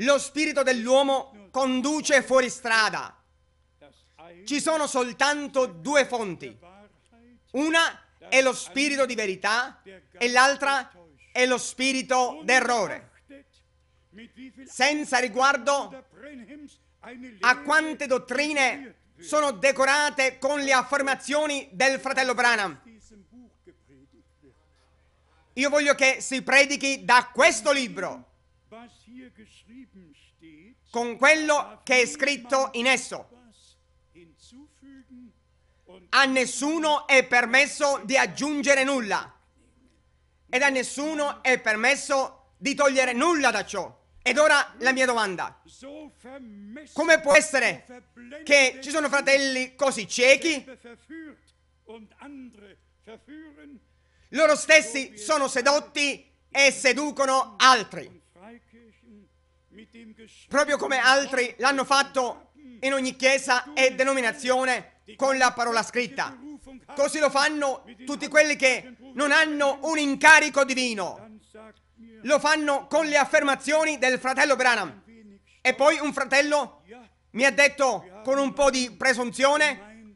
Lo spirito dell'uomo conduce fuori strada. Ci sono soltanto due fonti. Una è lo spirito di verità e l'altra è lo spirito d'errore. Senza riguardo a quante dottrine sono decorate con le affermazioni del fratello Branham. Io voglio che si predichi da questo libro, con quello che è scritto in esso. A nessuno è permesso di aggiungere nulla ed a nessuno è permesso di togliere nulla da ciò. Ed ora la mia domanda. Come può essere che ci sono fratelli così ciechi? Loro stessi sono sedotti e seducono altri. Proprio come altri l'hanno fatto in ogni chiesa e denominazione con la parola scritta. Così lo fanno tutti quelli che non hanno un incarico divino lo fanno con le affermazioni del fratello Branham. E poi un fratello mi ha detto con un po' di presunzione,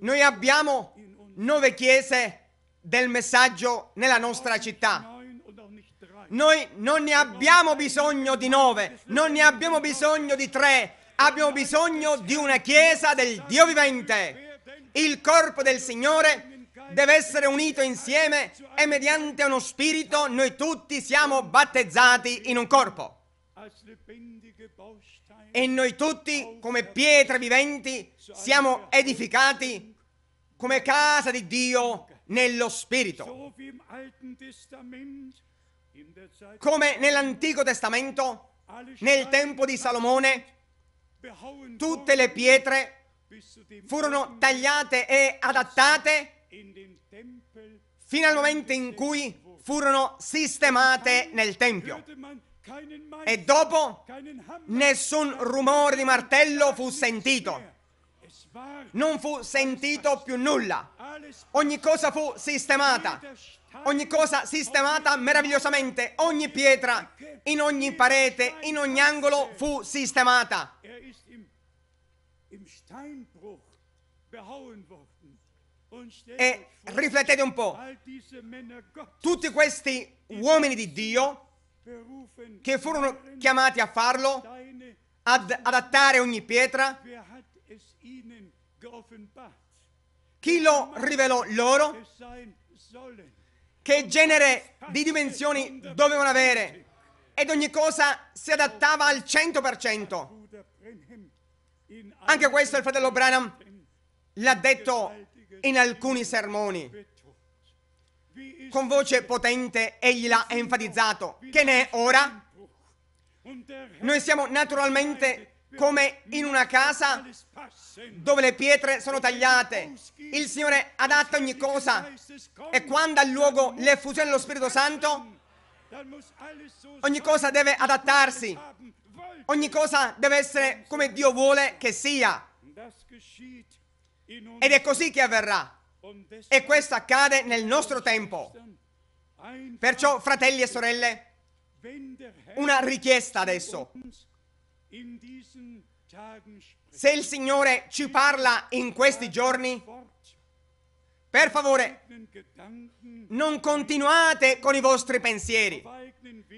noi abbiamo nove chiese del messaggio nella nostra città. Noi non ne abbiamo bisogno di nove, non ne abbiamo bisogno di tre, abbiamo bisogno di una chiesa del Dio vivente. Il corpo del Signore deve essere unito insieme e mediante uno spirito noi tutti siamo battezzati in un corpo. E noi tutti, come pietre viventi, siamo edificati come casa di Dio nello Spirito. Come nell'Antico Testamento, nel tempo di Salomone, tutte le pietre furono tagliate e adattate fino al momento in cui furono sistemate nel Tempio. E dopo nessun rumore di martello fu sentito. Non fu sentito più nulla. Ogni cosa fu sistemata. Ogni cosa sistemata meravigliosamente. Ogni pietra in ogni parete, in ogni angolo fu sistemata. Er e riflettete un po', tutti questi uomini di Dio che furono chiamati a farlo, ad adattare ogni pietra, chi lo rivelò loro? Che genere di dimensioni dovevano avere? Ed ogni cosa si adattava al 100%. Anche questo il fratello Branham l'ha detto in alcuni sermoni. Con voce potente egli l'ha enfatizzato. Che ne è ora? Noi siamo naturalmente come in una casa dove le pietre sono tagliate. Il Signore adatta ogni cosa e quando ha luogo l'effusione dello Spirito Santo, ogni cosa deve adattarsi, ogni cosa deve essere come Dio vuole che sia. Ed è così che avverrà. E questo accade nel nostro tempo. Perciò, fratelli e sorelle, una richiesta adesso. Se il Signore ci parla in questi giorni, per favore, non continuate con i vostri pensieri,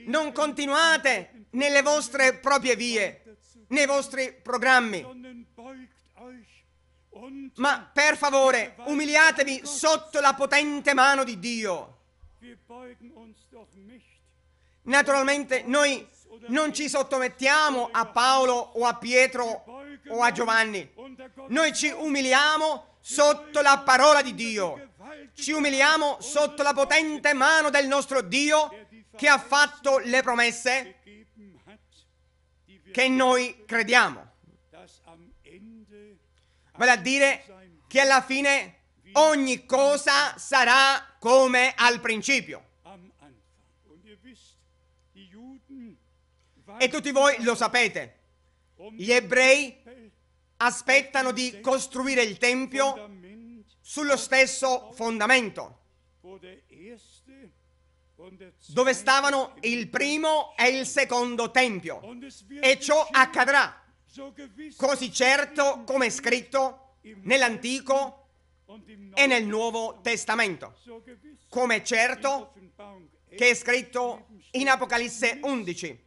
non continuate nelle vostre proprie vie, nei vostri programmi, ma per favore, umiliatevi sotto la potente mano di Dio. Naturalmente noi non ci sottomettiamo a Paolo o a Pietro o a Giovanni. Noi ci umiliamo sotto la parola di Dio. Ci umiliamo sotto la potente mano del nostro Dio che ha fatto le promesse che noi crediamo. Vale a dire che alla fine ogni cosa sarà come al principio. E tutti voi lo sapete. Um Gli ebrei aspettano di costruire il Tempio sullo stesso fondamento, dove stavano il primo e il secondo Tempio. E ciò accadrà così certo come è scritto nell'Antico e nel Nuovo Testamento, come è certo che è scritto in Apocalisse 11.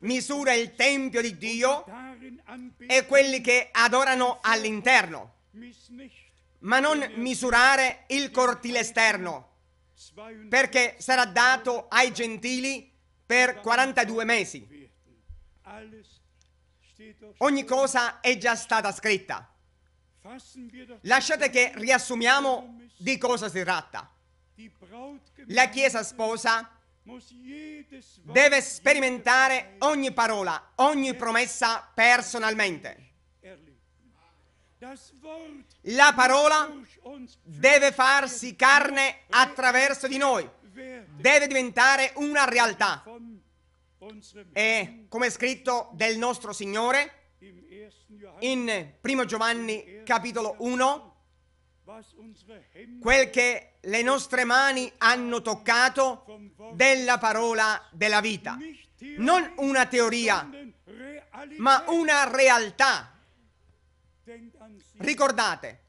Misura il Tempio di Dio e quelli che adorano all'interno, ma non misurare il cortile esterno, perché sarà dato ai gentili per 42 mesi. Ogni cosa è già stata scritta. Lasciate che riassumiamo um di cosa si tratta. La Chiesa sposa deve sperimentare ogni parola, ogni promessa personalmente. La parola deve farsi carne attraverso di noi, deve diventare una realtà e come è scritto del nostro Signore in 1 Giovanni capitolo 1, quel che le nostre mani hanno toccato della parola della vita. Non una teoria, ma una realtà. Ricordate,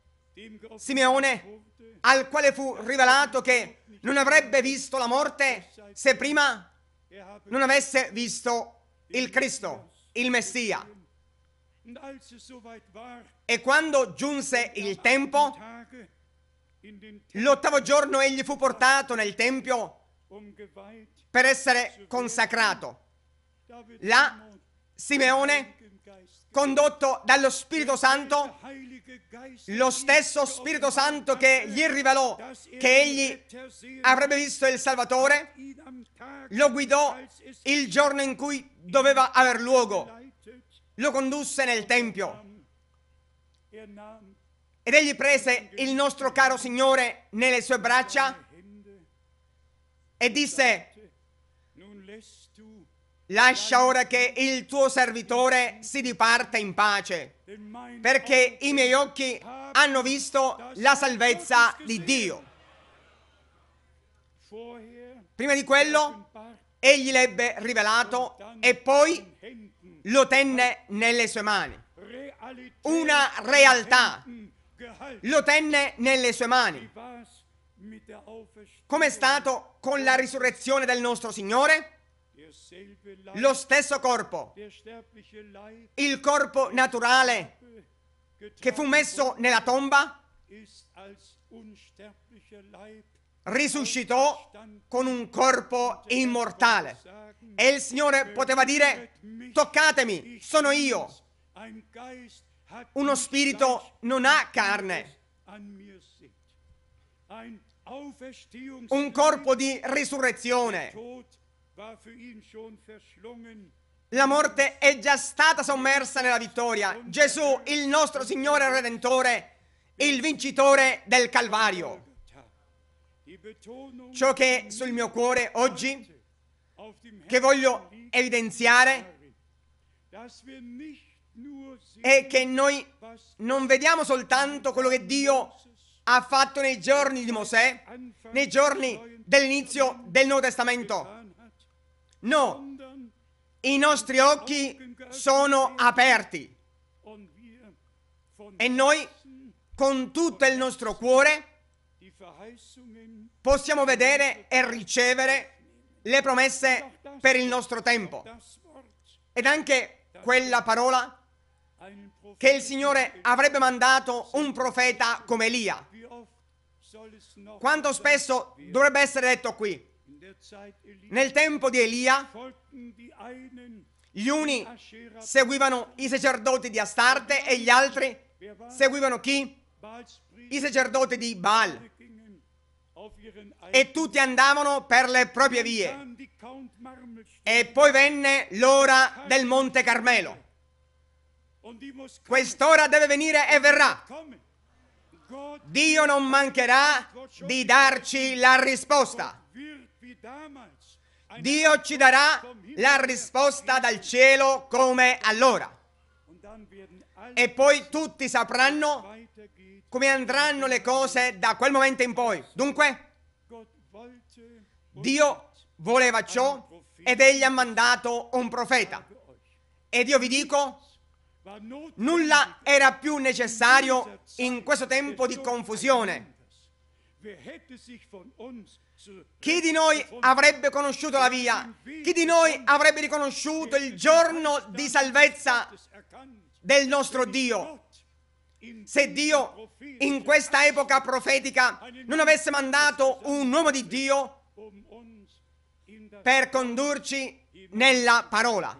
Simeone al quale fu rivelato che non avrebbe visto la morte se prima non avesse visto il Cristo, il Messia. E quando giunse il tempo, l'ottavo giorno egli fu portato nel Tempio per essere consacrato. Là Simeone condotto dallo Spirito Santo, lo stesso Spirito Santo che gli rivelò che egli avrebbe visto il Salvatore, lo guidò il giorno in cui doveva aver luogo, lo condusse nel Tempio er ed egli prese il nostro caro Signore nelle sue braccia e disse, Lascia ora che il tuo servitore si diparta in pace, perché i miei occhi hanno visto la salvezza di Dio. Prima di quello, egli l'ebbe rivelato e poi lo tenne nelle sue mani. Una realtà. Lo tenne nelle sue mani. Come è stato con la risurrezione del nostro Signore? lo stesso corpo, il corpo naturale che fu messo nella tomba, risuscitò con un corpo immortale. E il Signore poteva dire, toccatemi, sono io. Uno spirito non ha carne. Un corpo di risurrezione la morte è già stata sommersa nella vittoria. Gesù, il nostro Signore Redentore, il vincitore del Calvario. Ciò che è sul mio cuore oggi, che voglio evidenziare, è che noi non vediamo soltanto quello che Dio ha fatto nei giorni di Mosè, nei giorni dell'inizio del Nuovo Testamento, No, i nostri occhi sono aperti e noi con tutto il nostro cuore possiamo vedere e ricevere le promesse per il nostro tempo. Ed anche quella parola che il Signore avrebbe mandato un profeta come Elia. Quanto spesso dovrebbe essere detto qui? Nel tempo di Elia, gli uni seguivano i sacerdoti di Astarte e gli altri seguivano chi? I sacerdoti di Baal. E tutti andavano per le proprie vie. E poi venne l'ora del Monte Carmelo. Quest'ora deve venire e verrà. Dio non mancherà di darci la risposta. Dio ci darà la risposta dal cielo come allora. E poi tutti sapranno come andranno le cose da quel momento in poi. Dunque, Dio voleva ciò ed egli ha mandato un profeta. Ed io vi dico, nulla era più necessario in questo tempo di confusione chi di noi avrebbe conosciuto la via? Chi di noi avrebbe riconosciuto il giorno di salvezza del nostro Dio? Se Dio in questa epoca profetica non avesse mandato un uomo di Dio um per condurci nella parola.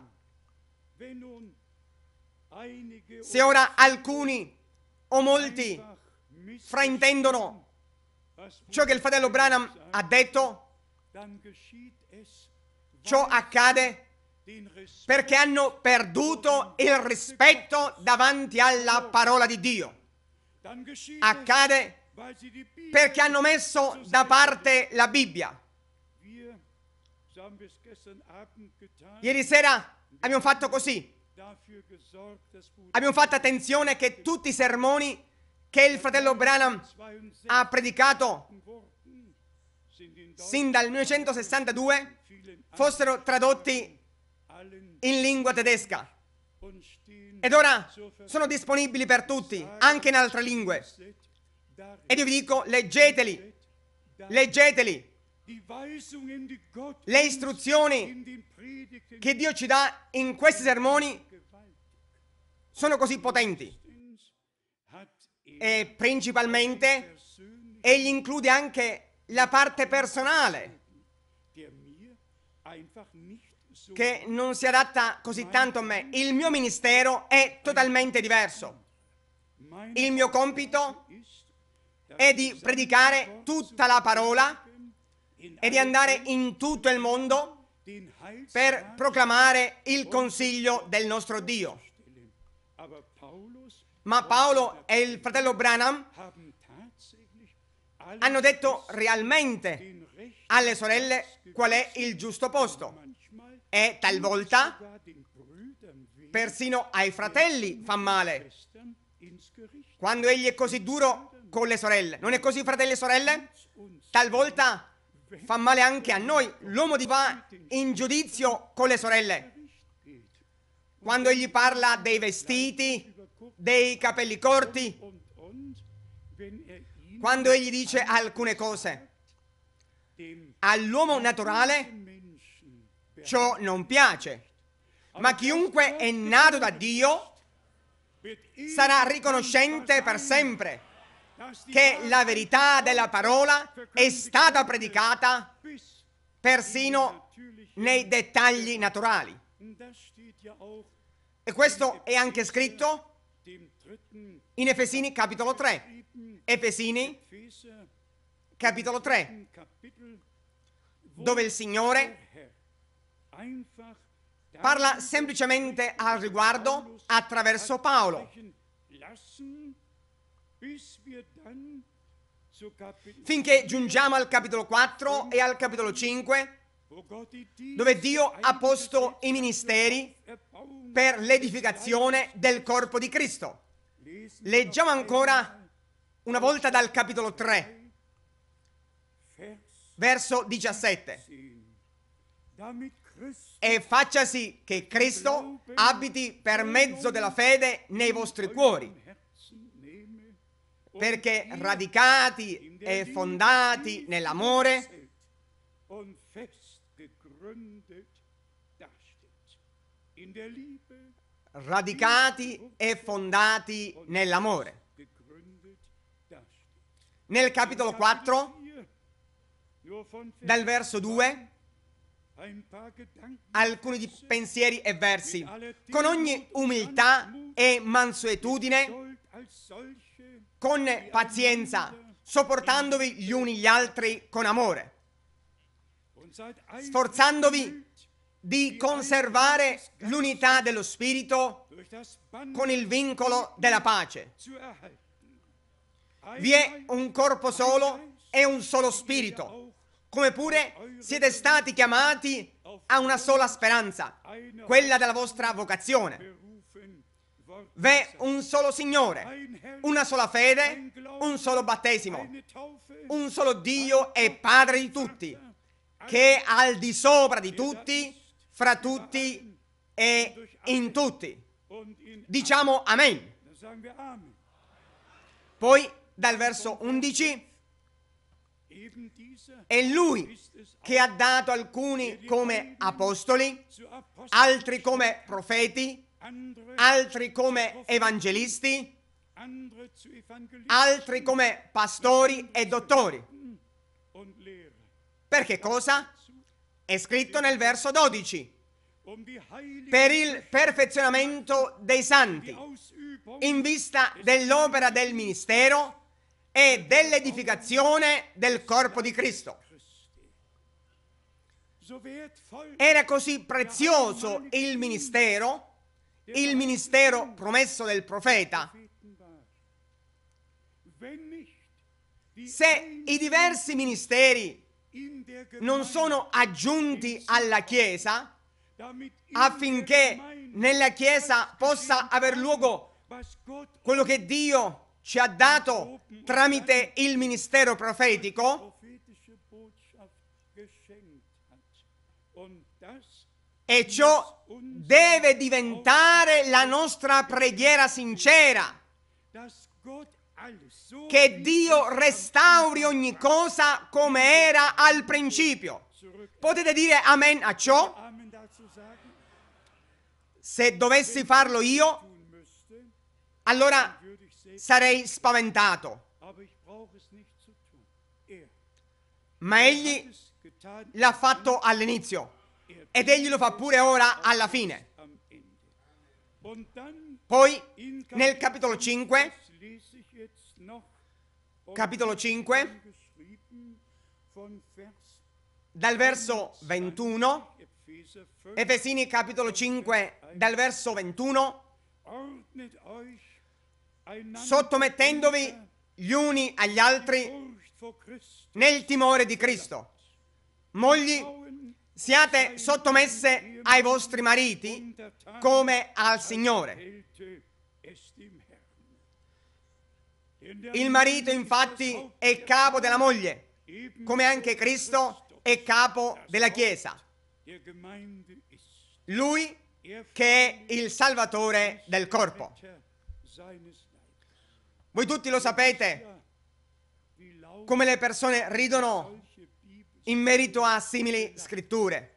Se ora alcuni o molti fraintendono ciò che il fratello Branham ha detto, ciò accade perché hanno perduto il rispetto davanti alla parola di Dio. Accade perché hanno messo da parte la Bibbia. Ieri sera abbiamo fatto così. Abbiamo fatto attenzione che tutti i sermoni che il fratello Branham ha predicato sin dal 1962 fossero tradotti in lingua tedesca ed ora sono disponibili per tutti, anche in altre lingue. Ed io vi dico, leggeteli, leggeteli. Le istruzioni che Dio ci dà in questi sermoni sono così potenti e principalmente, egli include anche la parte personale che non si adatta così tanto a me. Il mio ministero è totalmente diverso. Il mio compito è di predicare tutta la parola e di andare in tutto il mondo per proclamare il consiglio del nostro Dio ma Paolo e il fratello Branham hanno detto realmente alle sorelle qual è il giusto posto e talvolta persino ai fratelli fa male quando egli è così duro con le sorelle. Non è così, fratelli e sorelle? Talvolta fa male anche a noi. L'uomo va in giudizio con le sorelle. Quando egli parla dei vestiti, dei capelli corti, quando egli dice alcune cose all'uomo naturale, ciò non piace. Ma chiunque è nato da Dio sarà riconoscente per sempre che la verità della parola è stata predicata persino nei dettagli naturali. E questo è anche scritto in Efesini capitolo 3. Efesini capitolo 3, dove il Signore parla semplicemente al riguardo attraverso Paolo. Finché giungiamo al capitolo 4 e al capitolo 5, dove Dio ha posto i ministeri per l'edificazione del corpo di Cristo. Leggiamo ancora una volta dal capitolo 3, verso 17. E facciasi che Cristo abiti per mezzo della fede nei vostri cuori, perché radicati e fondati nell'amore und festgegründet In der Liebe radicati e fondati nell'amore. Nel capitolo 4, dal verso 2, alcuni pensieri e versi. Con ogni umiltà e mansuetudine, con pazienza, sopportandovi gli uni gli altri con amore, sforzandovi di conservare l'unità dello Spirito con il vincolo della pace. Vi è un corpo solo e un solo Spirito, come pure siete stati chiamati a una sola speranza, quella della vostra vocazione. V'è un solo Signore, una sola fede, un solo battesimo, un solo Dio e Padre di tutti, che è al di sopra di tutti fra tutti e in tutti. Diciamo Amen. Poi dal verso 11 è lui che ha dato alcuni come apostoli, altri come profeti, altri come evangelisti, altri come pastori e dottori. Per che cosa? È scritto nel verso 12. Per il perfezionamento dei santi, in vista dell'opera del ministero e dell'edificazione del corpo di Cristo. Era così prezioso il ministero, il ministero promesso del profeta, se i diversi ministeri non sono aggiunti alla Chiesa affinché nella Chiesa possa aver luogo quello che Dio ci ha dato tramite il ministero profetico e ciò deve diventare la nostra preghiera sincera che Dio restauri ogni cosa come era al principio. Potete dire amen a ciò? Se dovessi farlo io, allora sarei spaventato. Ma egli l'ha fatto all'inizio ed egli lo fa pure ora alla fine. Poi nel capitolo 5 capitolo 5, dal verso 21, Efesini capitolo 5, dal verso 21, sottomettendovi gli uni agli altri nel timore di Cristo. Mogli, siate sottomesse ai vostri mariti come al Signore. Il marito infatti è capo della moglie, come anche Cristo è capo della Chiesa. Lui che è il salvatore del corpo. Voi tutti lo sapete come le persone ridono in merito a simili scritture.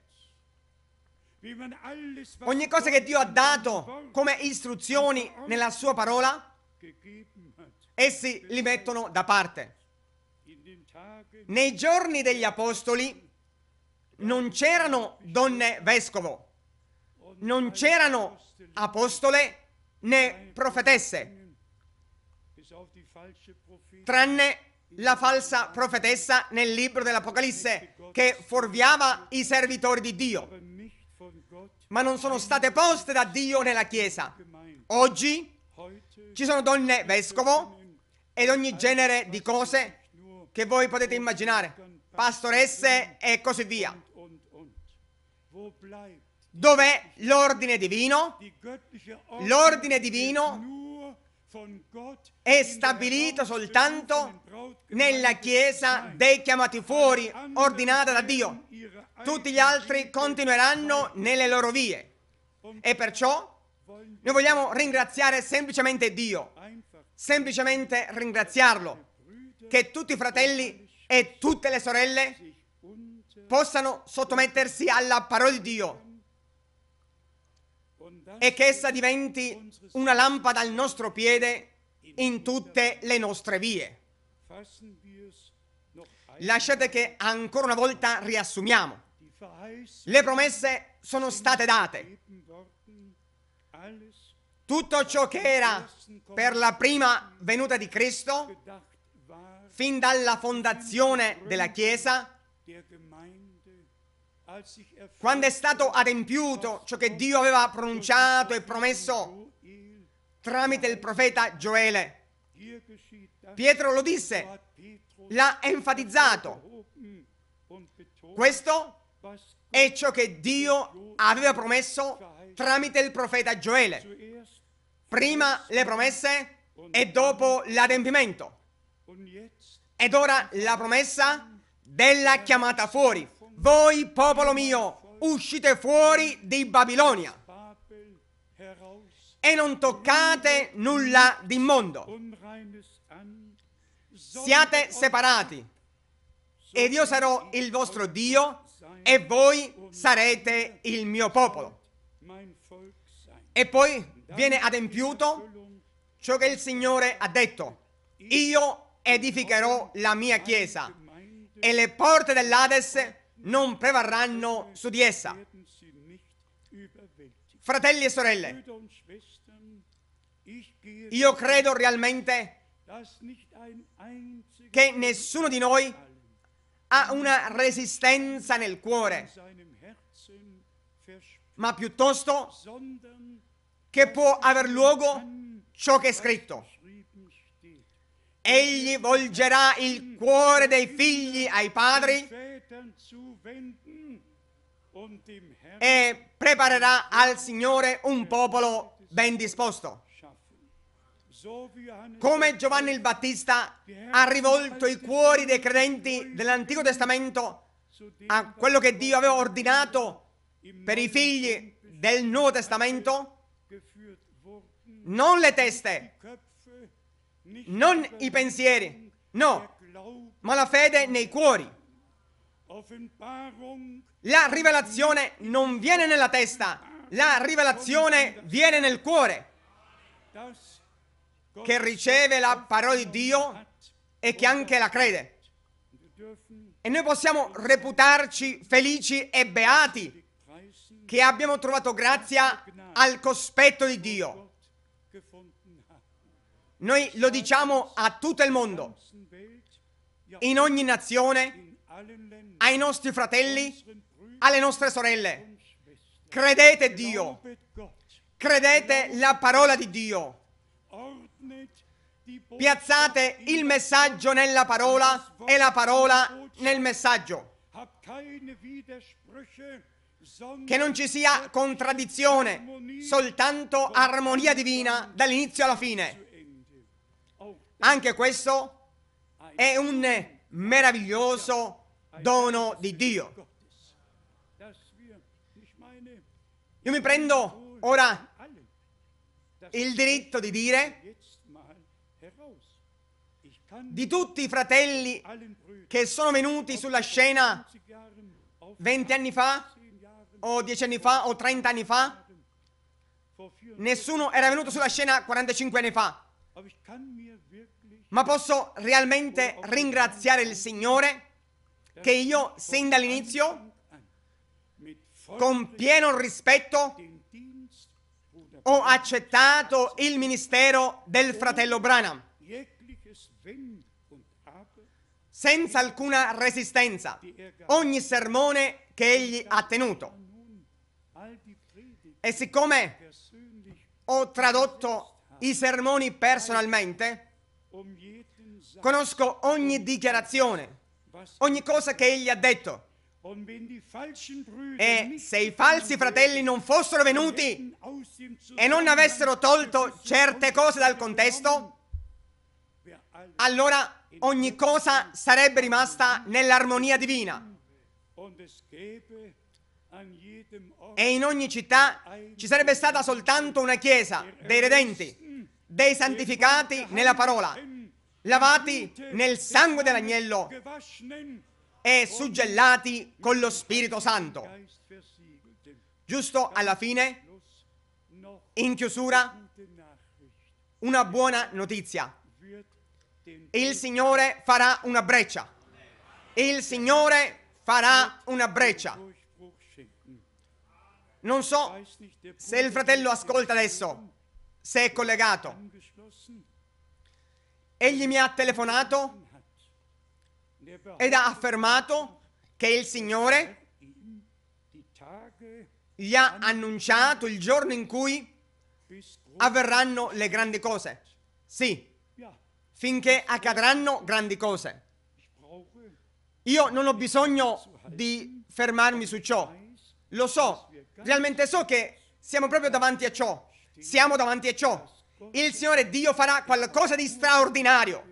Ogni cosa che Dio ha dato come istruzioni nella sua parola Essi li mettono da parte. Nei giorni degli apostoli non c'erano donne vescovo, non c'erano apostole né profetesse, tranne la falsa profetessa nel libro dell'Apocalisse che forviava i servitori di Dio, ma non sono state poste da Dio nella Chiesa. Oggi ci sono donne vescovo ed ogni genere di cose che voi potete immaginare, pastoresse e così via. Dov'è l'ordine divino? L'ordine divino è stabilito soltanto nella Chiesa dei chiamati fuori, ordinata da Dio. Tutti gli altri continueranno nelle loro vie. E perciò noi vogliamo ringraziare semplicemente Dio semplicemente ringraziarlo, che tutti i fratelli e tutte le sorelle possano sottomettersi alla parola di Dio e che essa diventi una lampada al nostro piede in tutte le nostre vie. Lasciate che ancora una volta riassumiamo. Le promesse sono state date tutto ciò che era per la prima venuta di Cristo, fin dalla fondazione della Chiesa, quando è stato adempiuto ciò che Dio aveva pronunciato e promesso tramite il profeta Gioele. Pietro lo disse, l'ha enfatizzato. Questo è ciò che Dio aveva promesso tramite il profeta Gioele prima le promesse e dopo l'adempimento. Ed ora la promessa della chiamata fuori. Voi, popolo mio, uscite fuori di Babilonia e non toccate nulla di immondo. Siate separati ed io sarò il vostro Dio e voi sarete il mio popolo. E poi viene adempiuto ciò che il Signore ha detto. Io edificherò la mia chiesa e le porte dell'Ades non prevarranno su di essa. Fratelli e sorelle, io credo realmente che nessuno di noi ha una resistenza nel cuore, ma piuttosto che può aver luogo ciò che è scritto. Egli volgerà il cuore dei figli ai padri e preparerà al Signore un popolo ben disposto. Come Giovanni il Battista ha rivolto i cuori dei credenti dell'Antico Testamento a quello che Dio aveva ordinato per i figli del Nuovo Testamento, non le teste, non i pensieri, no, ma la fede nei cuori. La rivelazione non viene nella testa, la rivelazione viene nel cuore che riceve la parola di Dio e che anche la crede. E noi possiamo reputarci felici e beati che abbiamo trovato grazia al cospetto di Dio. Noi lo diciamo a tutto il mondo, in ogni nazione, ai nostri fratelli, alle nostre sorelle. Credete Dio, credete la parola di Dio. Piazzate il messaggio nella parola e la parola nel messaggio che non ci sia contraddizione, soltanto armonia divina dall'inizio alla fine. Anche questo è un meraviglioso dono di Dio. Io mi prendo ora il diritto di dire di tutti i fratelli che sono venuti sulla scena anni fa, o dieci anni fa o trent'anni fa. Nessuno era venuto sulla scena 45 anni fa. Ma posso realmente ringraziare il Signore che io sin dall'inizio, con pieno rispetto, ho accettato il ministero del fratello Branham senza alcuna resistenza ogni sermone che egli ha tenuto. E siccome ho tradotto i sermoni personalmente, conosco ogni dichiarazione, ogni cosa che egli ha detto. E se i falsi fratelli non fossero venuti e non avessero tolto certe cose dal contesto, allora ogni cosa sarebbe rimasta nell'armonia divina. E in ogni città ci sarebbe stata soltanto una chiesa dei redenti, dei santificati nella parola, lavati nel sangue dell'agnello e suggellati con lo Spirito Santo. Giusto alla fine, in chiusura, una buona notizia. Il Signore farà una breccia. Il Signore farà una breccia non so se il fratello ascolta adesso, se è collegato. Egli mi ha telefonato ed ha affermato che il Signore gli ha annunciato il giorno in cui avverranno le grandi cose. Sì, finché accadranno grandi cose. Io non ho bisogno di fermarmi su ciò. Lo so, realmente so che siamo proprio davanti a ciò. Siamo davanti a ciò. Il Signore Dio farà qualcosa di straordinario.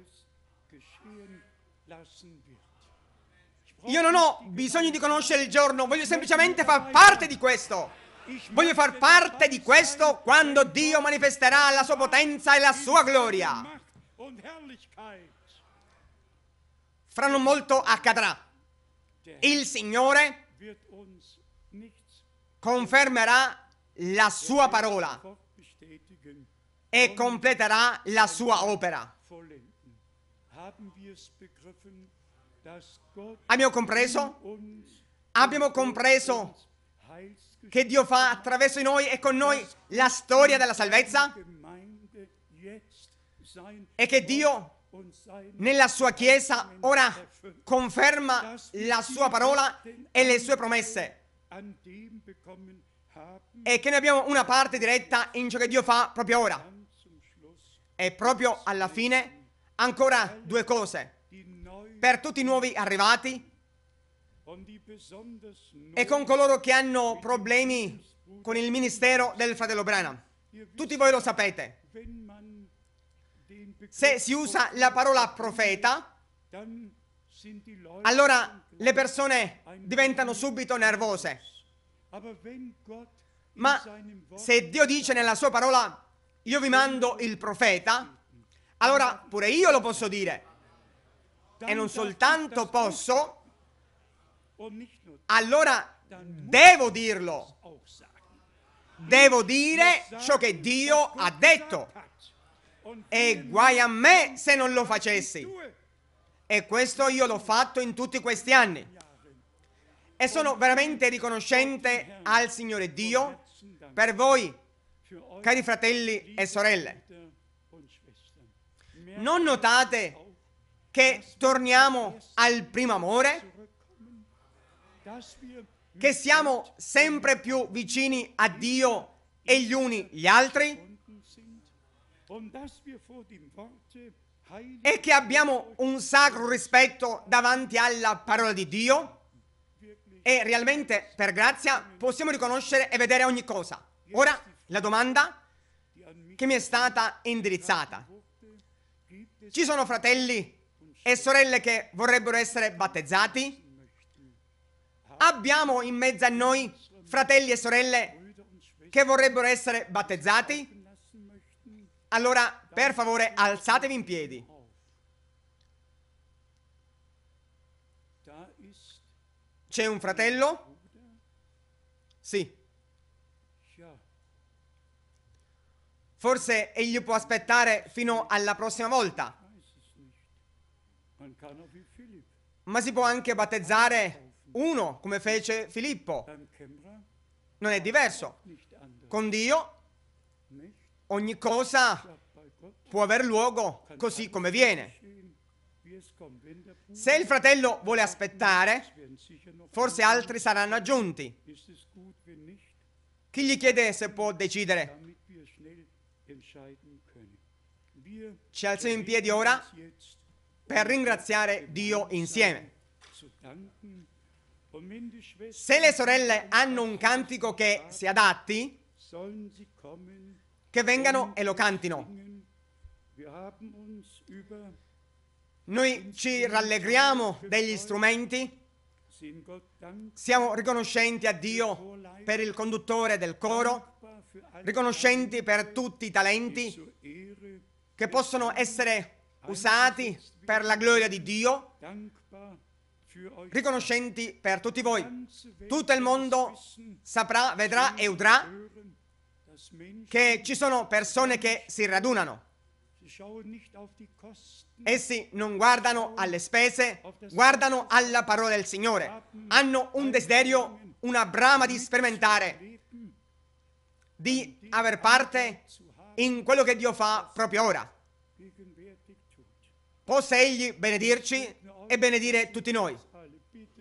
Io non ho bisogno di conoscere il giorno, voglio semplicemente far parte di questo. Voglio far parte di questo quando Dio manifesterà la sua potenza e la sua gloria. Fra non molto accadrà. Il Signore confermerà la sua parola e completerà la sua opera. Abbiamo compreso? Abbiamo compreso che Dio fa attraverso di noi e con noi la storia della salvezza? E che Dio nella sua Chiesa ora conferma la sua parola e le sue promesse. E che noi abbiamo una parte diretta in ciò che Dio fa proprio ora. E proprio alla fine ancora due cose. Per tutti i nuovi arrivati e con coloro che hanno problemi con il ministero del fratello Branham. Tutti voi lo sapete. Se si usa la parola profeta, allora le persone diventano subito nervose. Ma se Dio dice nella sua parola, io vi mando il profeta, allora pure io lo posso dire. E non soltanto posso, allora devo dirlo. Devo dire ciò che Dio ha detto. E guai a me se non lo facessi. E questo io l'ho fatto in tutti questi anni. E sono veramente riconoscente al Signore Dio per voi, cari fratelli e sorelle. Non notate che torniamo al primo amore? Che siamo sempre più vicini a Dio e gli uni gli altri? e che abbiamo un sacro rispetto davanti alla parola di Dio e realmente per grazia possiamo riconoscere e vedere ogni cosa. Ora la domanda che mi è stata indirizzata. Ci sono fratelli e sorelle che vorrebbero essere battezzati? Abbiamo in mezzo a noi fratelli e sorelle che vorrebbero essere battezzati? Allora, per favore, alzatevi in piedi. C'è un fratello? Sì. Forse egli può aspettare fino alla prossima volta. Ma si può anche battezzare uno, come fece Filippo. Non è diverso. Con Dio Ogni cosa può aver luogo così come viene. Se il fratello vuole aspettare, forse altri saranno aggiunti. Chi gli chiede se può decidere? Ci alziamo in piedi ora per ringraziare Dio insieme. Se le sorelle hanno un cantico che si adatti, che vengano e lo cantino. Noi ci rallegriamo degli strumenti, siamo riconoscenti a Dio per il conduttore del coro, riconoscenti per tutti i talenti che possono essere usati per la gloria di Dio, riconoscenti per tutti voi. Tutto il mondo saprà, vedrà e udrà che ci sono persone che si radunano. Essi non guardano alle spese, guardano alla parola del Signore. Hanno un desiderio, una brama di sperimentare, di um aver parte in quello che Dio fa proprio ora. Possa Egli benedirci e benedire tutti noi.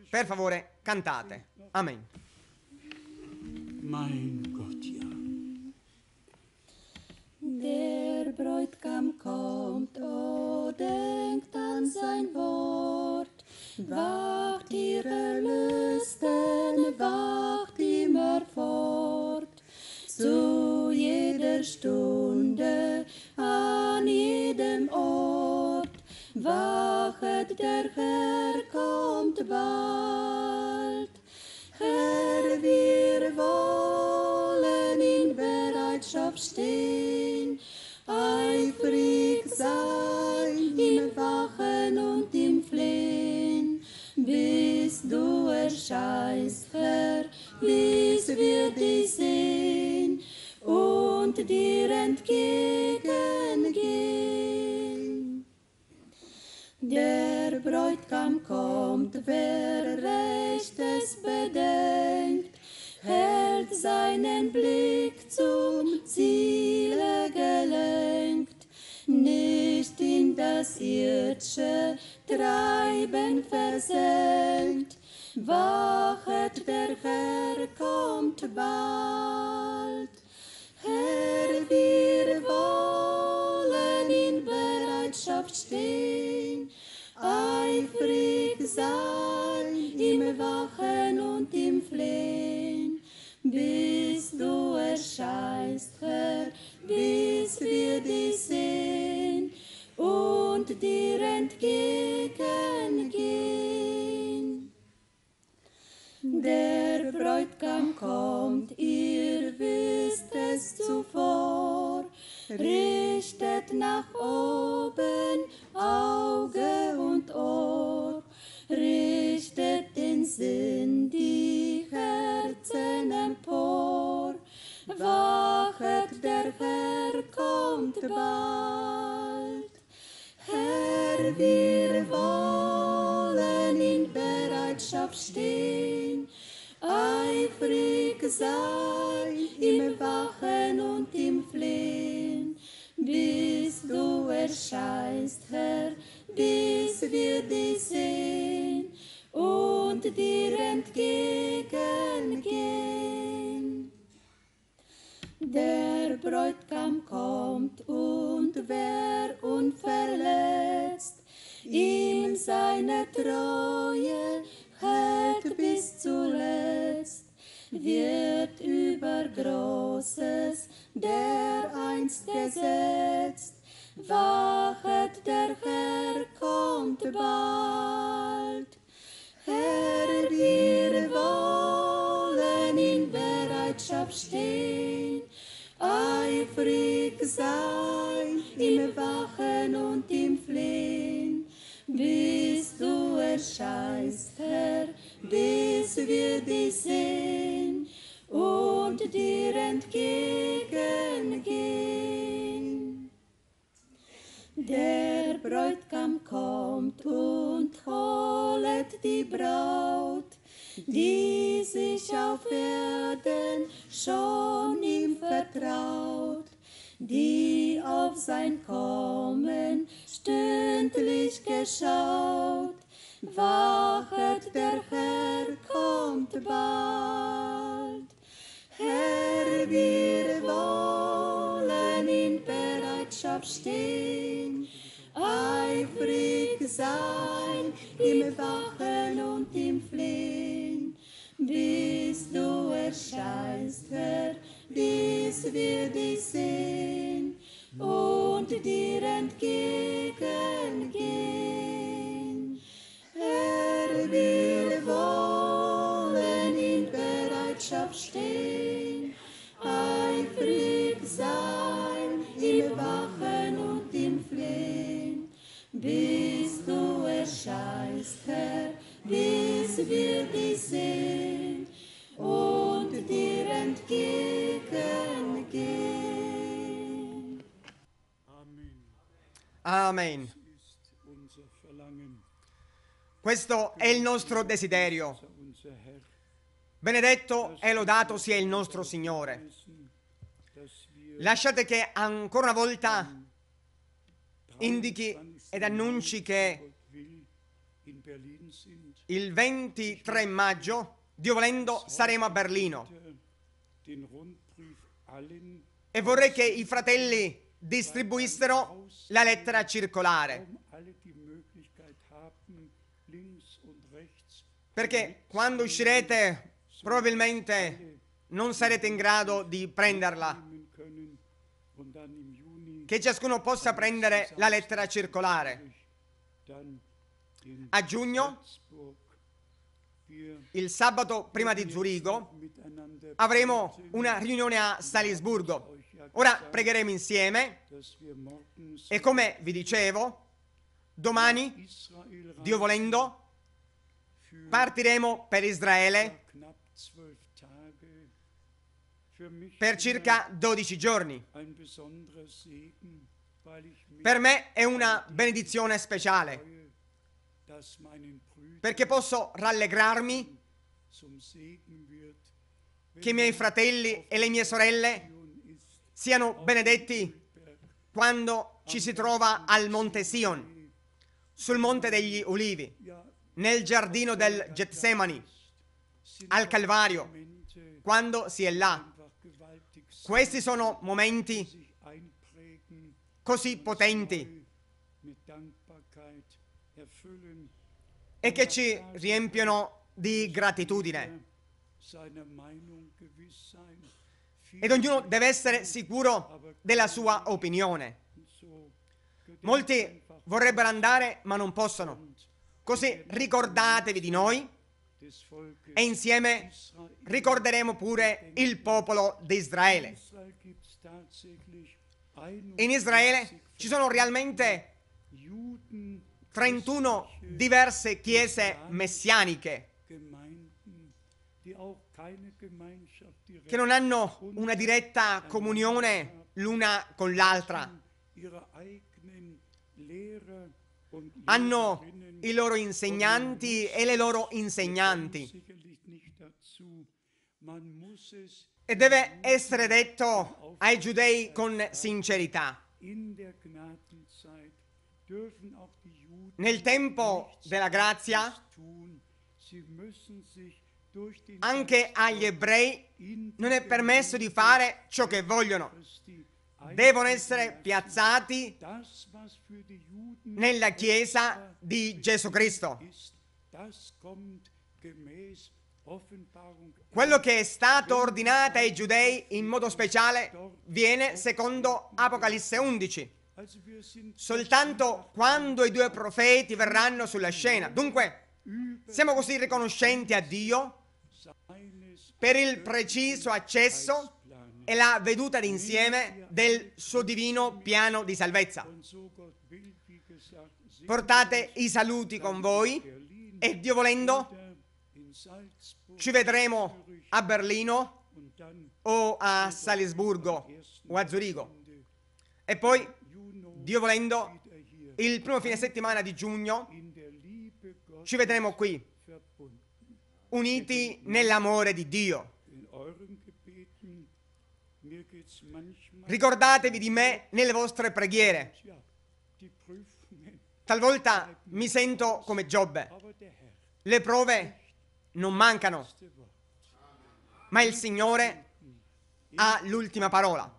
Per favore, cantate. Amen. der Bräutigam kommt, oh, denkt an sein Wort. Wacht, ihr Erlösten, wacht immer fort. Zu jeder Stunde, an jedem Ort, wachet, der Herr kommt bald. Herr, wir wollen Herrschaft stehen, eifrig sein im Wachen und im Flehen, bis du erscheinst, Herr, bis wir dich sehen und dir entgegengehen. Der Bräutigam kommt, wer rechtes bedenkt, hält seinen Blick zum Ziele gelenkt, nicht in das irdische Treiben versenkt. Wachet, der Herr kommt bald. Herr, wir wollen in Bereitschaft stehen, eifrig sein im Wachen und im Flehen bis du erscheinst, Herr, bis wir dich sehen und dir entgegengehen. Der Bräutigam kommt, ihr wisst es zuvor, richtet nach oben Auge und Ohr, richtet den Sinn, die Herr Herzen empor. Wachet, der Herr kommt bald. Herr, wir wollen in Bereitschaft stehen, eifrig sein im Wachen und im Flehen, bis du erscheinst, Herr, bis wir dich sehen und dir entgehen. Der Bräutigam kommt und wer unverletzt ihm seine Treue hält bis zuletzt, wird über Großes der einst gesetzt. Wachet, der Herr kommt bald. Herr, wir wollen sein, im Wachen und im Flehen, bis du erscheinst, Herr, bis wir dich sehen und dir entgegengehen. Der Bräutigam kommt und holet die Braut, die sich auf Erden schon ihm vertraut die auf sein Kommen stündlich geschaut. Wachet, der Herr kommt bald. Herr, wir wollen in Bereitschaft stehen, eifrig sein im Wachen und im Flehen, bis du erscheinst, Herr bis wir dich sehen und dir entgegengehen. Herr, wir wollen in Bereitschaft stehen, eifrig sein, im Wachen und im Flehen, bis du erscheinst, Herr, bis wir dich sehen und dir entgehen. Amen. Questo è il nostro desiderio. Benedetto e lodato sia il nostro Signore. Lasciate che ancora una volta indichi ed annunci che il 23 maggio, Dio volendo, saremo a Berlino. E vorrei che i fratelli distribuissero la lettera circolare. Perché quando uscirete probabilmente non sarete in grado di prenderla. Che ciascuno possa prendere la lettera circolare. A giugno, il sabato prima di Zurigo, avremo una riunione a Salisburgo Ora pregheremo insieme e come vi dicevo, domani, Dio volendo, partiremo per Israele per circa 12 giorni. Per me è una benedizione speciale perché posso rallegrarmi che i miei fratelli e le mie sorelle siano benedetti quando ci si trova al monte Sion, sul monte degli ulivi, nel giardino del Getsemani, al Calvario, quando si è là. Questi sono momenti così potenti e che ci riempiono di gratitudine ed ognuno deve essere sicuro della sua opinione. Molti vorrebbero andare ma non possono. Così ricordatevi di noi e insieme ricorderemo pure il popolo di Israele. In Israele ci sono realmente 31 diverse chiese messianiche che non hanno una diretta comunione l'una con l'altra, hanno i loro insegnanti e le loro insegnanti. E deve essere detto ai giudei con sincerità. Nel tempo della grazia anche agli ebrei non è permesso di fare ciò che vogliono. Devono essere piazzati nella Chiesa di Gesù Cristo. Quello che è stato ordinato ai giudei in modo speciale viene secondo Apocalisse 11. Soltanto quando i due profeti verranno sulla scena. Dunque, siamo così riconoscenti a Dio per il preciso accesso e la veduta d'insieme del suo divino piano di salvezza. Portate i saluti con voi e Dio volendo ci vedremo a Berlino o a Salisburgo o a Zurigo. E poi, Dio volendo, il primo fine settimana di giugno ci vedremo qui uniti nell'amore di Dio. Ricordatevi di me nelle vostre preghiere. Talvolta mi sento come Giobbe. Le prove non mancano, ma il Signore ha l'ultima parola.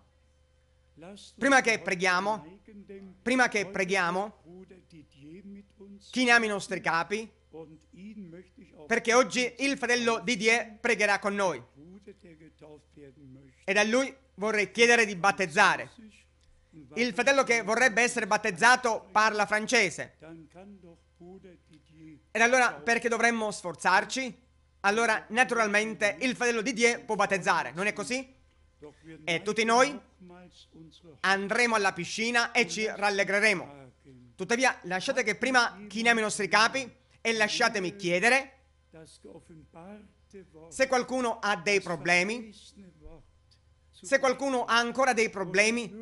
Prima che preghiamo, prima che preghiamo, chiniamo i nostri capi perché oggi il fratello Didier pregherà con noi. Ed a lui vorrei chiedere di battezzare. Il fratello che vorrebbe essere battezzato parla francese. Ed allora perché dovremmo sforzarci? Allora naturalmente il fratello Didier può battezzare, non è così? E tutti noi andremo alla piscina e ci rallegreremo. Tuttavia lasciate che prima chiniamo i nostri capi e lasciatemi chiedere se qualcuno ha dei problemi, se qualcuno ha ancora dei problemi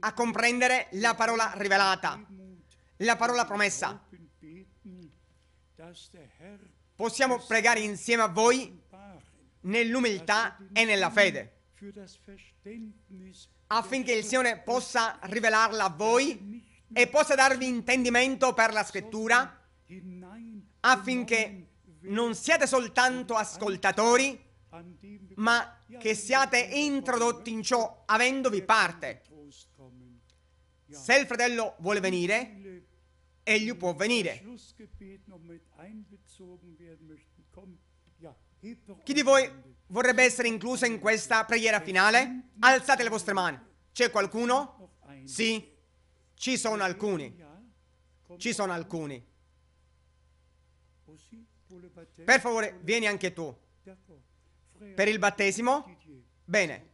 a comprendere la parola rivelata, la parola promessa, possiamo pregare insieme a voi nell'umiltà er e nella fede affinché il Signore possa rivelarla a voi er e possa darvi intendimento per la scrittura affinché non siete soltanto ascoltatori, ma che siate introdotti in ciò avendovi parte. Se il fratello vuole venire, egli può venire. Chi di voi vorrebbe essere incluso in questa preghiera finale? Alzate le vostre mani. C'è qualcuno? Sì, ci sono alcuni. Ci sono alcuni. Per favore, vieni anche tu. Per il battesimo? Bene.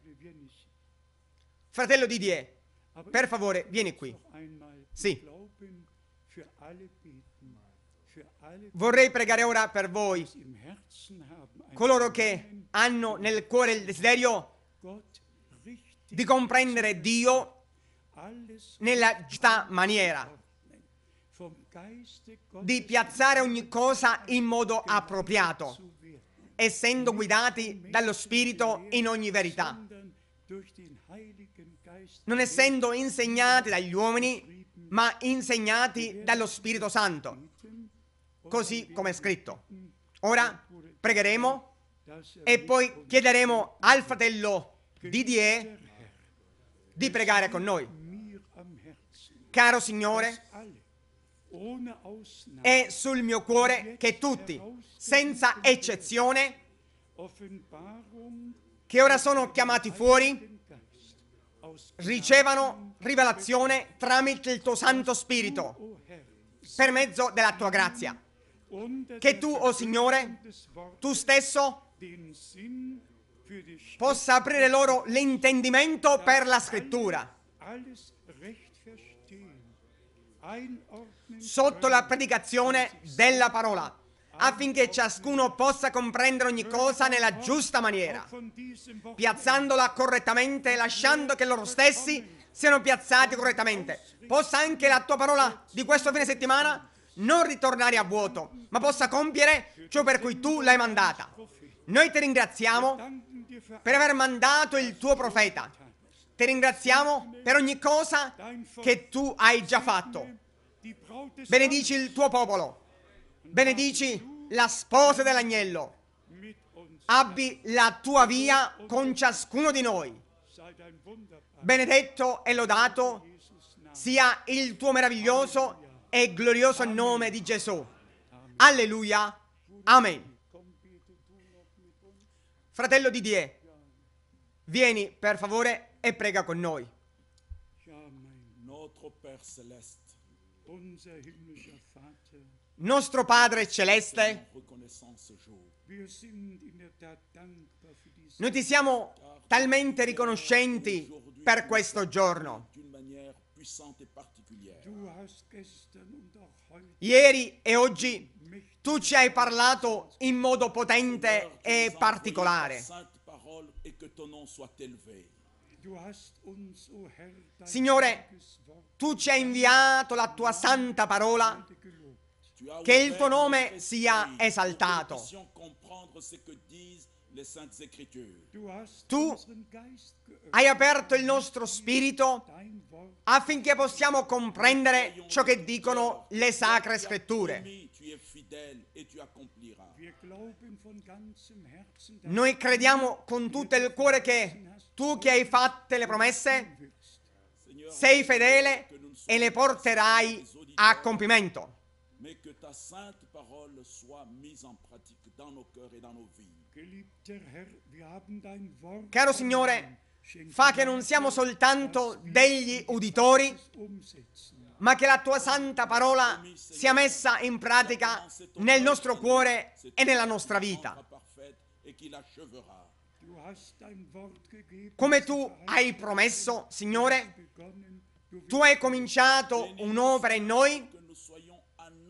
Fratello Didier, per favore, vieni qui. Sì. Vorrei pregare ora per voi, coloro che hanno nel cuore il desiderio di comprendere Dio nella giusta maniera di piazzare ogni cosa in modo appropriato, essendo guidati dallo Spirito in ogni verità, non essendo insegnati dagli uomini, ma insegnati dallo Spirito Santo, così come è scritto. Ora pregheremo e poi chiederemo al fratello Didier di pregare con noi. Caro Signore, è sul mio cuore che tutti, senza eccezione, che ora sono chiamati fuori, ricevano rivelazione tramite il tuo Santo Spirito, oh per mezzo della tua grazia. Che tu, o oh Signore, tu stesso possa aprire loro l'intendimento per la scrittura, sotto la predicazione della parola affinché ciascuno possa comprendere ogni cosa nella giusta maniera, piazzandola correttamente e lasciando che loro stessi siano piazzati correttamente. Possa anche la tua parola di questo fine settimana non ritornare a vuoto, ma possa compiere ciò per cui tu l'hai mandata. Noi ti ringraziamo per aver mandato il tuo profeta ti ringraziamo per ogni cosa che tu hai già fatto. Benedici il tuo popolo. Benedici la sposa dell'agnello. Abbi la tua via con ciascuno di noi. Benedetto e lodato sia il tuo meraviglioso e glorioso nome di Gesù. Alleluia. Amen. Fratello Didier, vieni per favore e prega con noi. Nostro Padre Celeste, noi ti siamo talmente riconoscenti per questo giorno. Ieri e oggi tu ci hai parlato in modo potente e particolare. Signore, tu ci hai inviato la tua santa parola, che il tuo nome sia esaltato. Tu hai aperto il nostro spirito affinché possiamo comprendere ciò che dicono le sacre scritture. Noi crediamo con tutto il cuore che tu che hai fatte le promesse, sei fedele e le porterai a compimento. Caro Signore, fa che non siamo soltanto degli uditori, ma che la tua santa parola sia messa in pratica nel nostro cuore e nella nostra vita. Come tu hai promesso, Signore, tu hai cominciato un'opera in noi